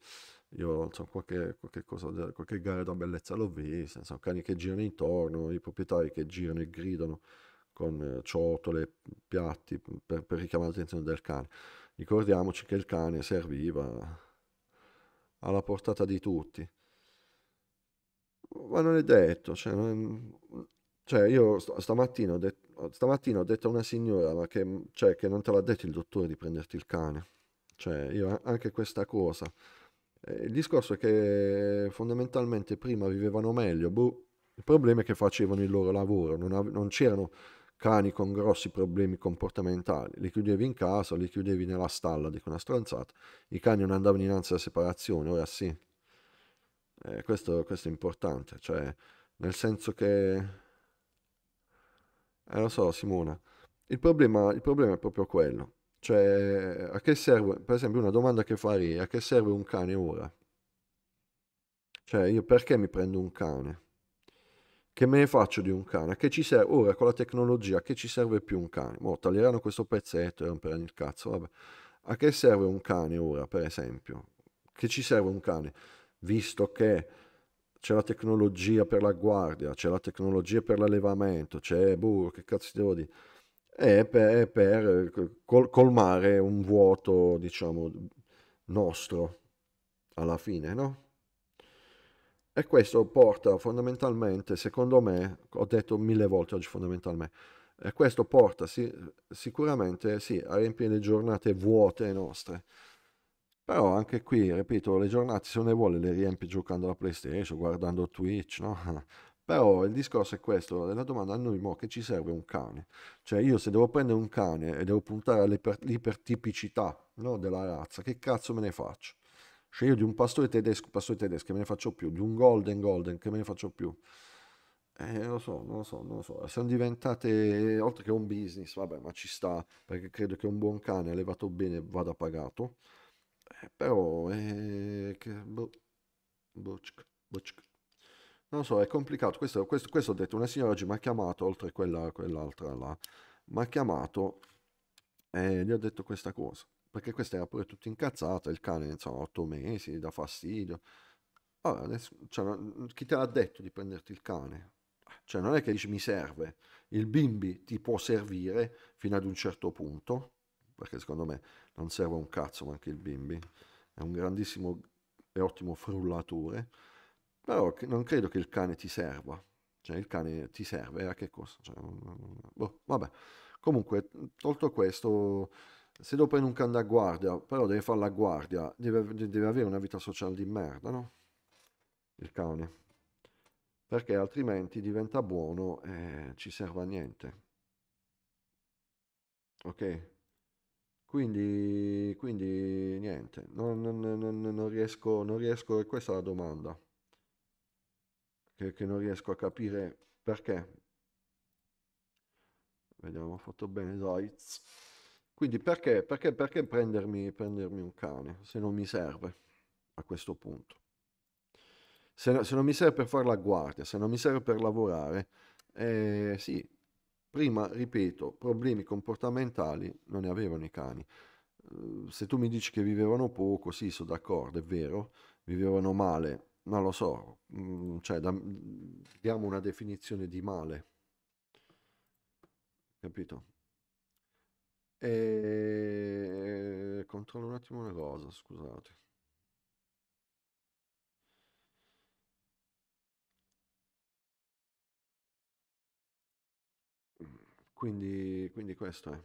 Io insomma, qualche, qualche, cosa, qualche gara da bellezza l'ho vista, insomma, cani che girano intorno, i proprietari che girano e gridano con eh, ciotole, piatti per, per richiamare l'attenzione del cane. Ricordiamoci che il cane serviva alla portata di tutti. Ma non è detto, cioè, non è... cioè io stamattina ho, det... stamattina ho, detto a una signora ma che, cioè, che non te l'ha detto il dottore di prenderti il cane. Cioè, io anche questa cosa. Il discorso è che fondamentalmente prima vivevano meglio, boh, il problema è che facevano il loro lavoro, non, av- non c'erano cani con grossi problemi comportamentali, li chiudevi in casa, li chiudevi nella stalla, dico una stronzata, i cani non andavano innanzi alla separazione, ora sì. Eh, questo, questo, è importante, cioè, nel senso che... Eh, lo so, Simona, il problema, il problema è proprio quello. Cioè, a che serve, per esempio, una domanda che farei, a che serve un cane ora? Cioè, io perché mi prendo un cane? Che me ne faccio di un cane? Che ci serve ora con la tecnologia? a Che ci serve più un cane? Mo, boh, taglieranno questo pezzetto e romperanno il cazzo. Vabbè. A che serve un cane ora, per esempio? Che ci serve un cane? Visto che c'è la tecnologia per la guardia, c'è la tecnologia per l'allevamento, c'è, boh, che cazzo devo dire? È per, è per col, colmare un vuoto, diciamo, nostro alla fine, no? E questo porta fondamentalmente, secondo me, ho detto mille volte oggi fondamentalmente, e questo porta sì, sicuramente sì, a riempire le giornate vuote nostre. Però anche qui, ripeto, le giornate se ne vuole le riempi giocando alla PlayStation, guardando Twitch, no? (laughs) Però il discorso è questo, la domanda a noi mo che ci serve un cane. Cioè io se devo prendere un cane e devo puntare all'ipertipicità no, della razza, che cazzo me ne faccio? cioè io di un pastore tedesco, pastore tedesco che me ne faccio più, di un golden golden che me ne faccio più. Eh, lo so, non lo so, non lo so. Sono diventate, oltre che un business, vabbè, ma ci sta, perché credo che un buon cane allevato bene vada pagato. Eh, però, eh, che... Boh, boh, boh, non lo so, è complicato. Questo, questo, questo ho detto, una signora oggi mi ha chiamato, oltre a quella, quell'altra là, mi ha chiamato e eh, gli ho detto questa cosa perché questa era pure tutta incazzata, il cane insomma 8 mesi, dà fastidio. Allora, adesso, cioè, chi te l'ha detto di prenderti il cane? Cioè non è che dici mi serve, il bimbi ti può servire fino ad un certo punto, perché secondo me non serve un cazzo ma anche il bimbi, è un grandissimo e ottimo frullatore, però non credo che il cane ti serva, cioè il cane ti serve a che cosa? Cioè, boh, vabbè, comunque tolto questo se dopo un can da guardia, però deve fare la guardia, deve, deve avere una vita sociale di merda, no? Il cane. Perché altrimenti diventa buono e ci serve a niente. Ok? Quindi, quindi niente, non, non, non, non, riesco, non riesco, e questa è la domanda, che, che non riesco a capire perché. Vediamo, ho fatto bene, dai. Quindi perché, perché, perché prendermi, prendermi, un cane se non mi serve a questo punto? Se, se, non mi serve per fare la guardia, se non mi serve per lavorare, eh, sì, prima, ripeto, problemi comportamentali non ne avevano i cani. Eh, se tu mi dici che vivevano poco, sì, sono d'accordo, è vero, vivevano male, non lo so, mm, cioè, da, diamo una definizione di male. Capito? E... Eh, controllo un attimo una cosa, scusate. Quindi, quindi questo è.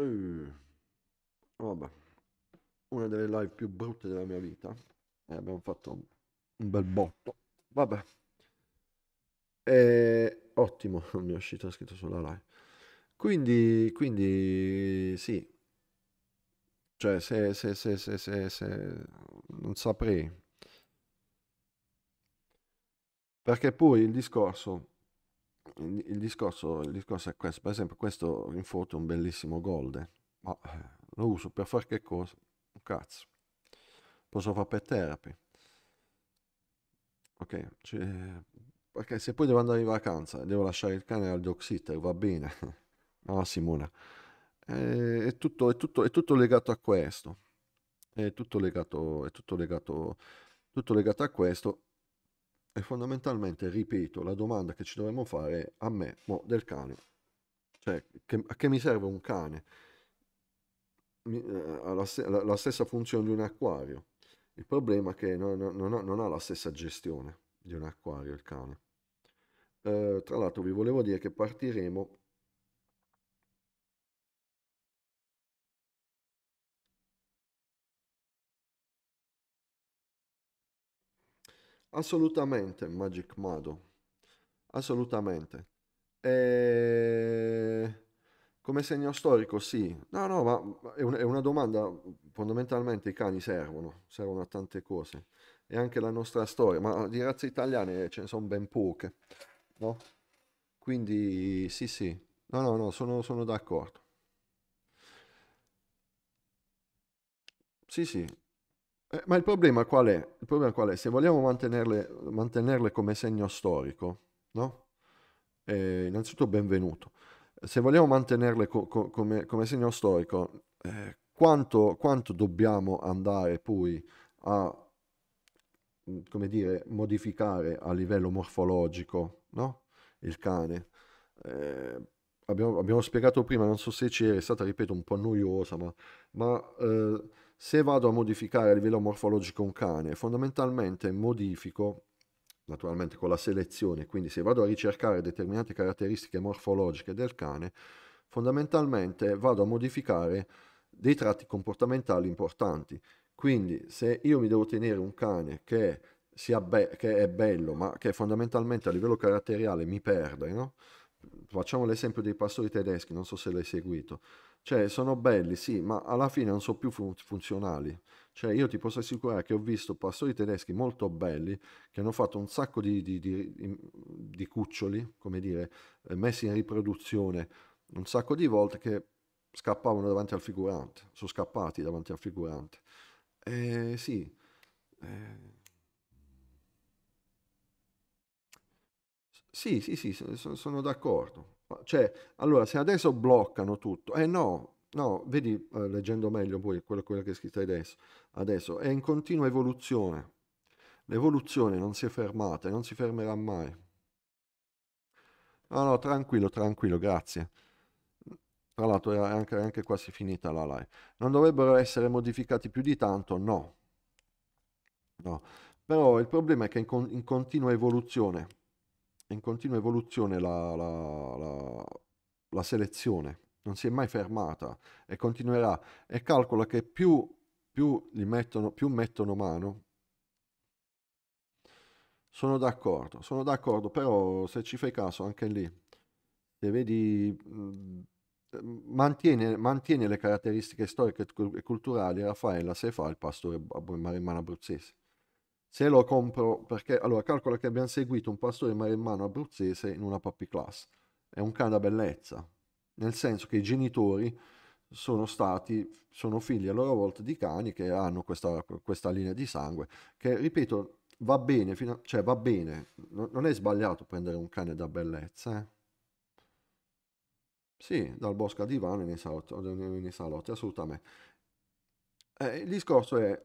Uh, vabbè, una delle live più brutte della mia vita. E eh, abbiamo fatto un bel botto. Vabbè. Eh, ottimo, non (laughs) mi è uscito, scritto sulla live. Quindi, quindi sì. Cioè, se, se, se, se, se, se non saprei. Perché poi il discorso, il, discorso, il discorso è questo. Per esempio, questo in foto è un bellissimo gold, eh. ma eh, lo uso per fare che cosa? Un cazzo. Posso fare per therapy Ok, cioè, perché se poi devo andare in vacanza e devo lasciare il cane al dioxite, va bene. (laughs) no, Simona, è, è, tutto, è, tutto, è tutto legato a questo. È tutto legato, è tutto legato, tutto legato a questo. E fondamentalmente, ripeto, la domanda che ci dovremmo fare a me mo, del cane. Cioè, che, a che mi serve un cane? Mi, eh, la, la, la stessa funzione di un acquario il problema è che non, non, non ha la stessa gestione di un acquario il cane. Eh, tra l'altro vi volevo dire che partiremo Assolutamente, Magic Mado. Assolutamente. E... Eh, come segno storico, sì. No, no, ma è, un, è una domanda. Fondamentalmente i cani servono, servono a tante cose. E anche la nostra storia, ma di razze italiane ce ne sono ben poche, no? Quindi sì, sì. No, no, no, sono, sono d'accordo. Sì, sì. Eh, ma il problema qual è? Il problema qual è? Se vogliamo mantenerle, mantenerle come segno storico, no? Eh, innanzitutto benvenuto se vogliamo mantenerle co- co- come, come, segno storico, eh, quanto, quanto, dobbiamo andare poi a mm, dire, modificare a livello morfologico no? il cane? Eh, abbiamo, abbiamo, spiegato prima, non so se c'era, è stata, ripeto, un po' noiosa, ma, ma eh, se vado a modificare a livello morfologico un cane, fondamentalmente modifico naturalmente con la selezione, quindi se vado a ricercare determinate caratteristiche morfologiche del cane, fondamentalmente vado a modificare dei tratti comportamentali importanti. Quindi se io mi devo tenere un cane che, be- che è bello, ma che fondamentalmente a livello caratteriale mi perde, no? facciamo l'esempio dei pastori tedeschi, non so se l'hai seguito, cioè sono belli sì, ma alla fine non sono più fun- funzionali cioè io ti posso assicurare che ho visto pastori tedeschi molto belli che hanno fatto un sacco di, di, di, di cuccioli, come dire, eh, messi in riproduzione un sacco di volte che scappavano davanti al figurante, sono scappati davanti al figurante. Eh, sì. Eh. Sì, sì, sì, sono d'accordo. Cioè, allora, se adesso bloccano tutto, eh no, No, vedi, eh, leggendo meglio poi quello, quello che è scritto adesso, adesso, è in continua evoluzione. L'evoluzione non si è fermata e non si fermerà mai. No, no, tranquillo, tranquillo, grazie. Tra l'altro era anche, anche quasi finita la live. Non dovrebbero essere modificati più di tanto? No. No. Però il problema è che è in, con, in continua evoluzione, in continua evoluzione la, la, la, la selezione non si è mai fermata e continuerà e calcola che più, più, mettono, più mettono mano. Sono d'accordo, sono d'accordo, però se ci fai caso anche lì, se vedi, mm, mantiene, mantiene le caratteristiche storiche e culturali Raffaella se fa il pastore maremmano abruzzese. Se lo compro, perché allora calcola che abbiamo seguito un pastore maremmano abruzzese in una puppy class, è un cane da bellezza, nel senso che i genitori sono stati, sono figli a loro volta di cani che hanno questa, questa linea di sangue, che ripeto va bene, a, cioè va bene, no, non è sbagliato prendere un cane da bellezza, eh? Sì, dal bosco a divano e nei salotti, nei salotti assolutamente. Eh, il discorso è,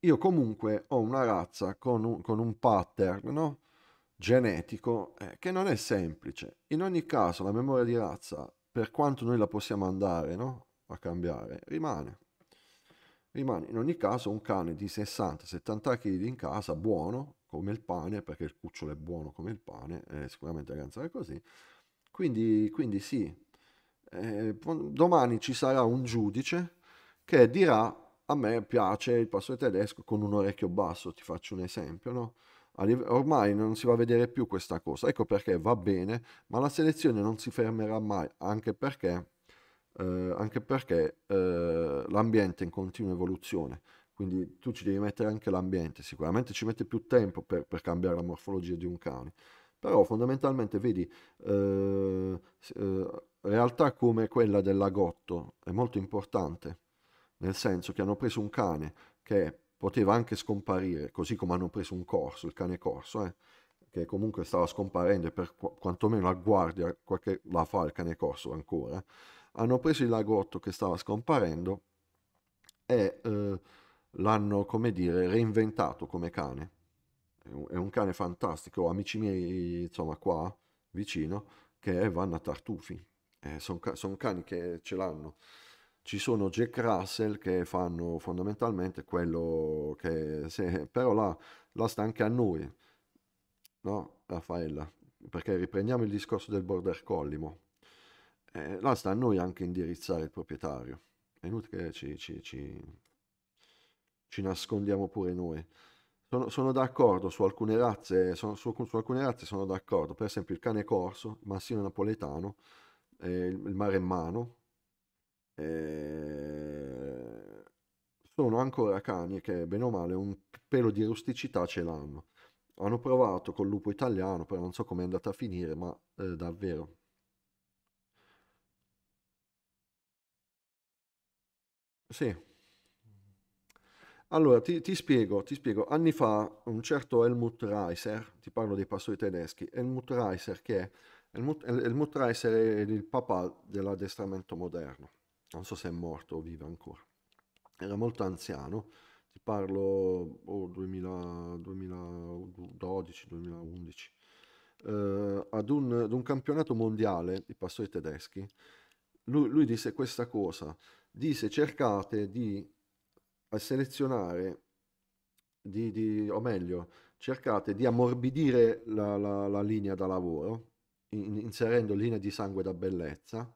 io comunque ho una razza con un, con un pattern no? genetico eh, che non è semplice. In ogni caso la memoria di razza per quanto noi la possiamo andare no? a cambiare, rimane. Rimane in ogni caso un cane di 60-70 kg in casa, buono come il pane, perché il cucciolo è buono come il pane, eh, sicuramente ragazzi è così. Quindi, quindi sì, eh, domani ci sarà un giudice che dirà a me piace il pastore tedesco con un orecchio basso, ti faccio un esempio, no? Ormai non si va a vedere più questa cosa, ecco perché va bene, ma la selezione non si fermerà mai, anche perché, eh, anche perché eh, l'ambiente è in continua evoluzione, quindi tu ci devi mettere anche l'ambiente, sicuramente ci mette più tempo per, per cambiare la morfologia di un cane, però fondamentalmente vedi eh, eh realtà come quella dell'agotto è molto importante, nel senso che hanno preso un cane che poteva anche scomparire, così come hanno preso un corso, il cane corso, eh, che comunque stava scomparendo e per qu- quantomeno a guardia qualche, la fa il cane corso ancora, hanno preso il lagotto che stava scomparendo e eh, l'hanno, come dire, reinventato come cane. È un, è un cane fantastico, ho amici miei, insomma, qua vicino, che vanno a Tartufi. Eh, sono ca- son cani che ce l'hanno ci sono Jack Russell che fanno fondamentalmente quello che... Se, però là, là sta anche a noi, no Raffaella? Perché riprendiamo il discorso del border collimo. Eh, là sta a noi anche indirizzare il proprietario. È inutile che ci, ci, ci, ci nascondiamo pure noi. Sono, sono d'accordo su alcune razze, sono, su, su alcune razze sono d'accordo, per esempio il cane corso, il massino napoletano, eh, il, il maremmano, Ehm, sono ancora cani che bene o male un pelo di rusticità ce l'hanno. Hanno provato col lupo italiano, però non so come è andata a finire, ma eh, davvero Sì. Allora, ti, ti, spiego, ti spiego. Anni fa un certo Helmut Reiser, ti parlo dei pastori tedeschi, Helmut Reiser che è, Helmut, Helmut Reiser è il papà dell'addestramento moderno non so se è morto o vive ancora. Era molto anziano, ti parlo oh, 2000, 2012, 2011, eh, ad, un, ad, un, campionato mondiale di pastori tedeschi. Lui, lui disse questa cosa, disse cercate di selezionare, di, di, o meglio, cercate di ammorbidire la, la, la linea da lavoro, in, inserendo linee di sangue da bellezza,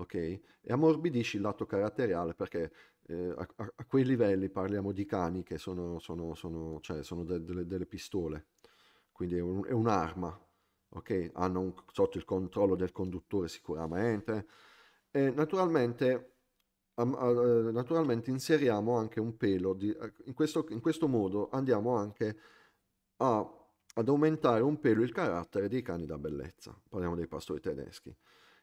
ok? E ammorbidisci il lato caratteriale perché eh, a, a, quei livelli parliamo di cani che sono, sono, sono, cioè sono de, de, delle pistole, quindi è, un, è un'arma, ok? Hanno un, sotto il controllo del conduttore sicuramente. E naturalmente, um, uh, naturalmente inseriamo anche un pelo, di, eh, in, questo, in questo modo andiamo anche a, ad aumentare un pelo il carattere dei cani da bellezza, parliamo dei pastori tedeschi.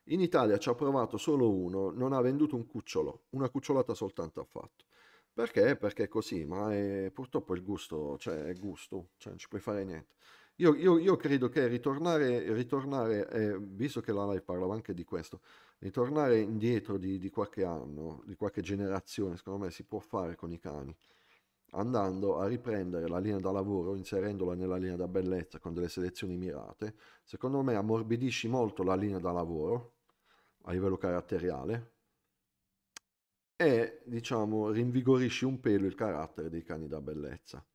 In Italia ci ha provato solo uno, non ha venduto un cucciolo, una cucciolata soltanto ha fatto. Perché? Perché è così, ma è, purtroppo il gusto, cioè è gusto, cioè non ci puoi fare niente. Io, io, io credo che ritornare, ritornare eh, visto che la live parlava anche di questo, ritornare indietro di, di, qualche anno, di qualche generazione, secondo me si può fare con i cani, andando a riprendere la linea da lavoro, inserendola nella linea da bellezza con delle selezioni mirate, secondo me ammorbidisci molto la linea da lavoro, a livello caratteriale e, diciamo, rinvigorisci un pelo il carattere dei cani da bellezza.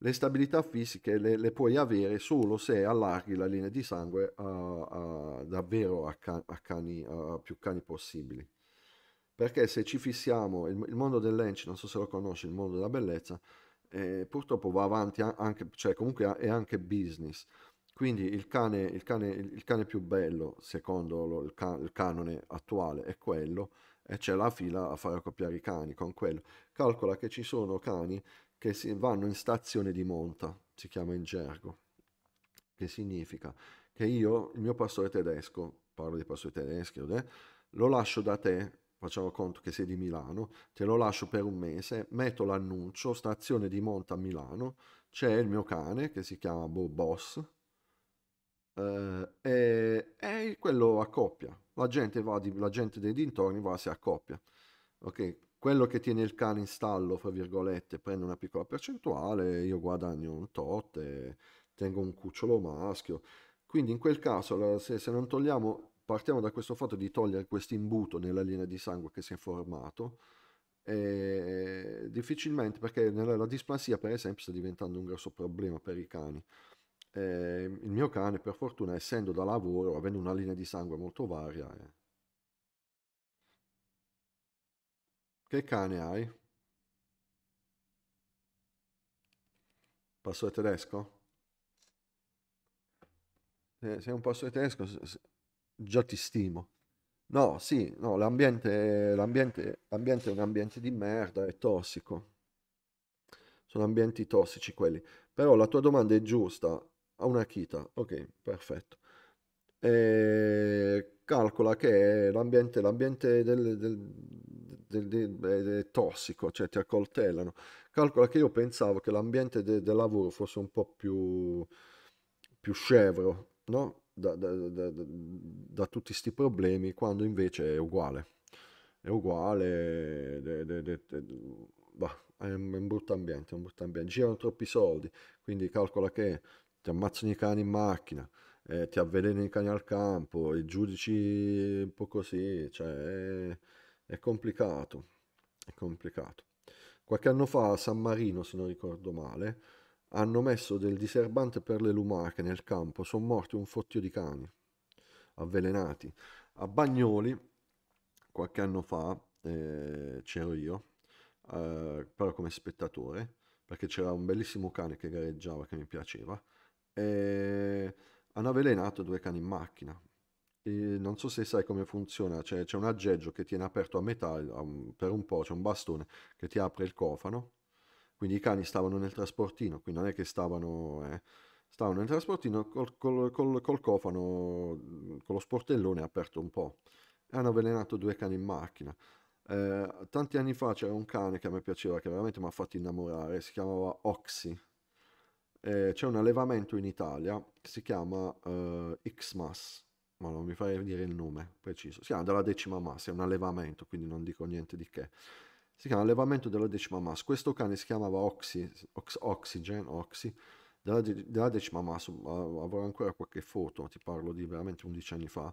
Le stabilità fisiche le, le puoi avere solo se allarghi la linea di sangue a, a, davvero a, can, a cani, più cani possibili. Perché se ci fissiamo, il, il mondo dell'enci, non so se lo conosci, il mondo della bellezza, eh, purtroppo va avanti anche, cioè comunque è anche business quindi il cane, il cane, il cane più bello, secondo lo, il, can, il, canone attuale, è quello, e c'è la fila a fare accoppiare i cani con quello. Calcola che ci sono cani che si, vanno in stazione di monta, si chiama in gergo, che significa che io, il mio pastore tedesco, parlo di pastore tedeschi, lo lascio da te facciamo conto che sei di Milano, te lo lascio per un mese, metto l'annuncio, stazione di monta a Milano, c'è il mio cane che si chiama Bob Boss, eh, eh, e, e, quello accoppia. La gente, va di, la gente dei dintorni va si accoppia. Ok, quello che tiene il cane in stallo, fra virgolette, prende una piccola percentuale, io guadagno un tot, tengo un cucciolo maschio. Quindi in quel caso, se, se non togliamo, partiamo da questo fatto di togliere questo imbuto nella linea di sangue che si è formato, difficilmente, perché nella, la displasia per esempio sta diventando un grosso problema per i cani. Eh, il mio cane, per fortuna, essendo da lavoro, avendo una linea di sangue molto varia. Eh. Che cane hai? Passo di tedesco? Eh, sei un passo di tedesco, già ti stimo. No, sì, no, l'ambiente, l'ambiente, l'ambiente è un ambiente di merda, è tossico. Sono ambienti tossici quelli. Però la tua domanda è giusta a una chita, ok, perfetto. E eh, calcola che l'ambiente, l'ambiente del, del, del, è tossico, cioè ti accoltellano. Calcola che io pensavo che l'ambiente de, del lavoro fosse un po' più, più scevro, no? Da, da, da, da tutti questi problemi, quando invece è uguale. È uguale, de, de, bah, è un brutto ambiente, un brutto ambiente. Girano troppi soldi, quindi calcola che ti ammazzano i cani in macchina, eh, ti avvelenano i cani al campo, i giudici un po' così, cioè è, è complicato, è complicato. Qualche anno fa a San Marino, se non ricordo male, hanno messo del diserbante per le lumache nel campo, sono morti un fottio di cani avvelenati. A Bagnoli, qualche anno fa, eh, c'ero io, eh, però come spettatore, perché c'era un bellissimo cane che gareggiava che mi piaceva e eh, hanno avvelenato due cani in macchina. E non so se sai come funziona, cioè, c'è un aggeggio che tiene aperto a metà per un po', c'è un bastone che ti apre il cofano, quindi i cani stavano nel trasportino, quindi non è che stavano... Eh, stavano nel trasportino col, col, col, col, cofano, mm, con lo sportellone aperto un po'. E hanno avvelenato due cani in macchina. Eh, tanti anni fa c'era un cane che a me piaceva, che veramente mi ha fatto innamorare, si chiamava Oxy, eh, c'è un allevamento in Italia che si chiama eh, Xmas, ma non mi fai dire il nome preciso, si chiama della decima mas, è un allevamento, quindi non dico niente di che. Si chiama allevamento della decima mas, questo cane si chiamava Oxy, Ox, Oxygen, Oxy, della, della decima mas, mm, avrò ancora qualche foto, ti parlo di veramente 11 anni fa,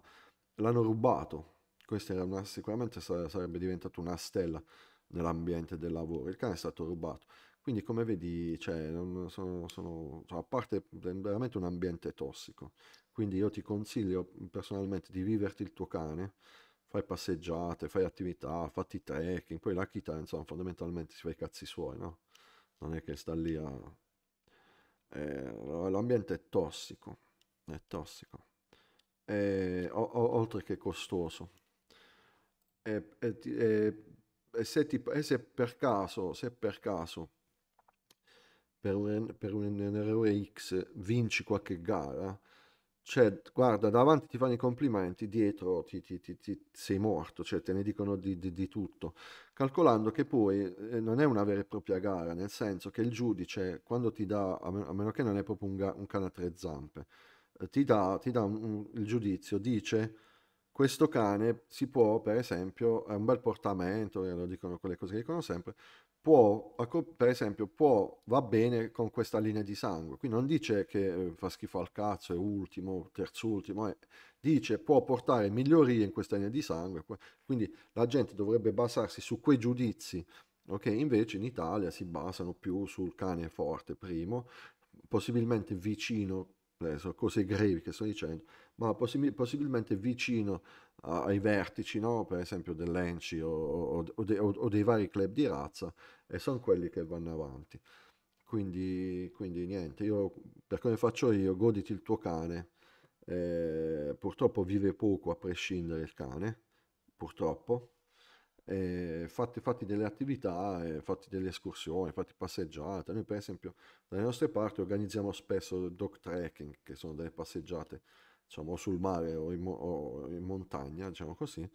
l'hanno rubato, questa era una, sicuramente sarebbe diventata una stella nell'ambiente del lavoro, il cane è stato rubato quindi come vedi, cioè, sono, sono, cioè, a parte veramente un ambiente tossico, quindi io ti consiglio personalmente di viverti il tuo cane, fai passeggiate, fai attività, fatti trekking, poi la chita, insomma, fondamentalmente si fa i cazzi suoi, no? Non è che sta lì a... Eh, l'ambiente è tossico, è tossico, e, o, o, oltre che costoso. E, se, se per caso, se per caso per un, per un NROX vinci qualche gara, cioè, guarda, davanti ti fanno i complimenti, dietro ti, ti, ti, ti sei morto, cioè te ne dicono di, di, di tutto. Calcolando che poi eh, non è una vera e propria gara, nel senso che il giudice, quando ti dà, a meno, a meno che non è proprio un, un cane a tre zampe, eh, ti dà, dà un, un, il giudizio, dice questo cane si può, per esempio, è un bel portamento, eh, lo dicono quelle cose che dicono sempre, può, per esempio, può, va bene con questa linea di sangue. Qui non dice che eh, fa schifo al cazzo, è ultimo, terzultimo, è, eh. dice può portare migliorie in questa linea di sangue. Quindi la gente dovrebbe basarsi su quei giudizi, ok? Invece in Italia si basano più sul cane forte, primo, possibilmente vicino, eh, cose grevi che sto dicendo, ma possib- possibilmente vicino a- ai vertici, no? per esempio dell'Enci o, o, o, de- o, dei vari club di razza, e sono quelli che vanno avanti. Quindi, quindi niente, io, per come faccio io, goditi il tuo cane. Eh, purtroppo vive poco a prescindere il cane, purtroppo. Eh, fatti, fatti, delle attività, eh, fatti delle escursioni, fatti passeggiate. Noi per esempio dalle nostre parti organizziamo spesso dog trekking, che sono delle passeggiate diciamo, o sul mare o in, o in montagna, diciamo così,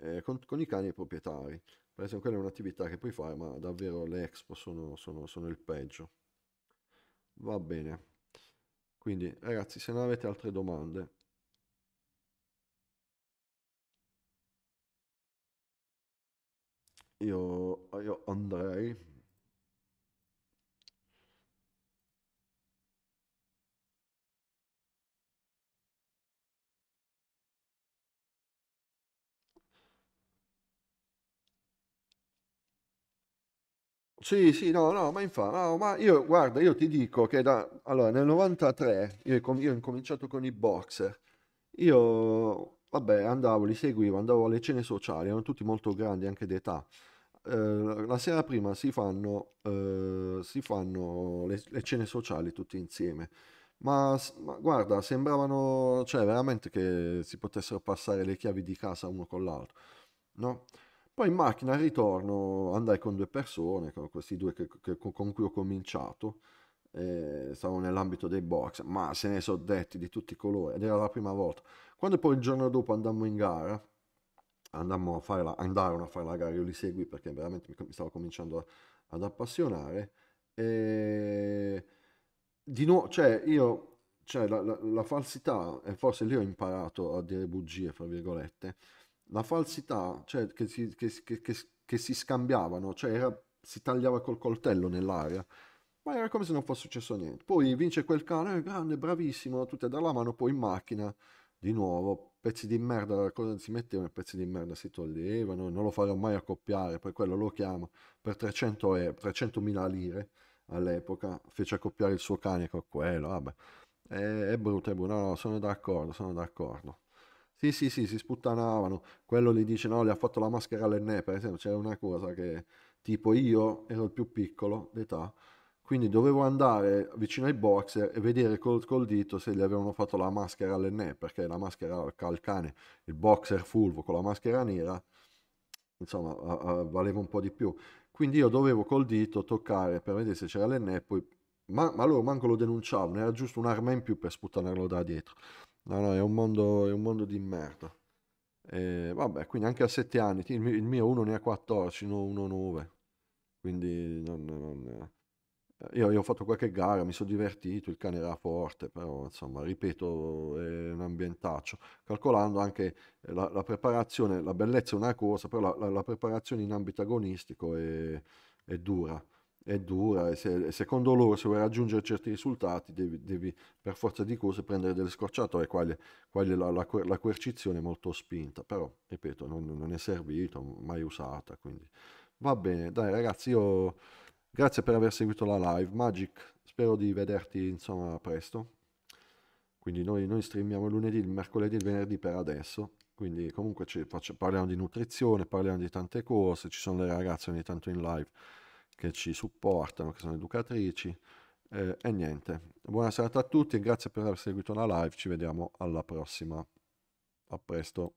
eh, con, con, i cani e i proprietari. Per esempio, quella è un'attività che puoi fare, ma davvero le expo sono, sono, sono il peggio. Va bene. Quindi, ragazzi, se non avete altre domande, io, io andrei. Sì, sì, no, no, ma infatti, no, ma io, guarda, io ti dico che da, allora, nel 93, io, com- io ho incominciato con i boxer, io, vabbè, andavo, li seguivo, andavo alle cene sociali, erano tutti molto grandi anche d'età, eh, la sera prima si fanno, eh, si fanno le, le, cene sociali tutti insieme, ma, ma guarda, sembravano, cioè, veramente che si potessero passare le chiavi di casa uno con l'altro, no? Poi in macchina al ritorno andai con due persone, con questi due che, che, con cui ho cominciato, eh, stavo nell'ambito dei box, ma se ne sono detti di tutti i colori ed era la prima volta. Quando poi il giorno dopo andammo in gara, andammo a fare la, andarono a fare la gara, io li segui perché veramente mi, mi stavo cominciando a, ad appassionare. E di nuovo, cioè io, cioè la, la, la falsità, e forse lì ho imparato a dire bugie, fra virgolette, la falsità cioè, che, si, che, che, che, si, scambiavano, cioè era, si tagliava col coltello nell'aria, ma era come se non fosse successo niente. Poi vince quel cane, eh, grande, bravissimo, tutti dalla mano, poi in macchina, di nuovo, pezzi di merda, cosa si mettevano, pezzi di merda si toglievano, non lo farò mai accoppiare, per quello lo chiamo, per 300 euro, 300.000 lire all'epoca, fece accoppiare il suo cane con ecco, quello, vabbè. È, è brutto, è brutto, no, no, sono d'accordo, sono d'accordo. Sì, sì, sì, si sputtanavano. Quello gli dice no, gli ha fatto la maschera all'Enè, per esempio, c'era una cosa che tipo io ero il più piccolo d'età, quindi dovevo andare vicino ai boxer e vedere col, col dito se gli avevano fatto la maschera all'Enè, perché la maschera al cane, il boxer fulvo con la maschera nera, insomma, a, a, valeva un po' di più. Quindi io dovevo col dito toccare per vedere se c'era l'Enè, poi ma, ma, loro manco lo denunciavano, era giusto un'arma in più per sputtanarlo da dietro. No, no, è un mondo, è un mondo di merda. E, vabbè, quindi anche a 7 anni, il mio, il mio uno ne ha 14, no, uno 9. Quindi non, non, eh, io, io, ho fatto qualche gara, mi sono divertito, il cane era forte, però insomma, ripeto, è un ambientaccio. Calcolando anche la, la preparazione, la bellezza è una cosa, però la, la, la preparazione in ambito agonistico è, è dura è dura e, se, secondo loro se vuoi raggiungere certi risultati devi, devi per forza di cose prendere delle scorciatoie, quali, quale la, la, la, coercizione è molto spinta, però ripeto non, non è servito, mai usata, quindi va bene, dai ragazzi io grazie per aver seguito la live, Magic spero di vederti insomma presto, quindi noi, noi streamiamo lunedì, il mercoledì e il venerdì per adesso, quindi comunque faccio, parliamo di nutrizione, parliamo di tante cose, ci sono le ragazze ogni tanto in live che ci supportano, che sono educatrici. Eh, e niente, buona serata a tutti e grazie per aver seguito la live, ci vediamo alla prossima. A presto.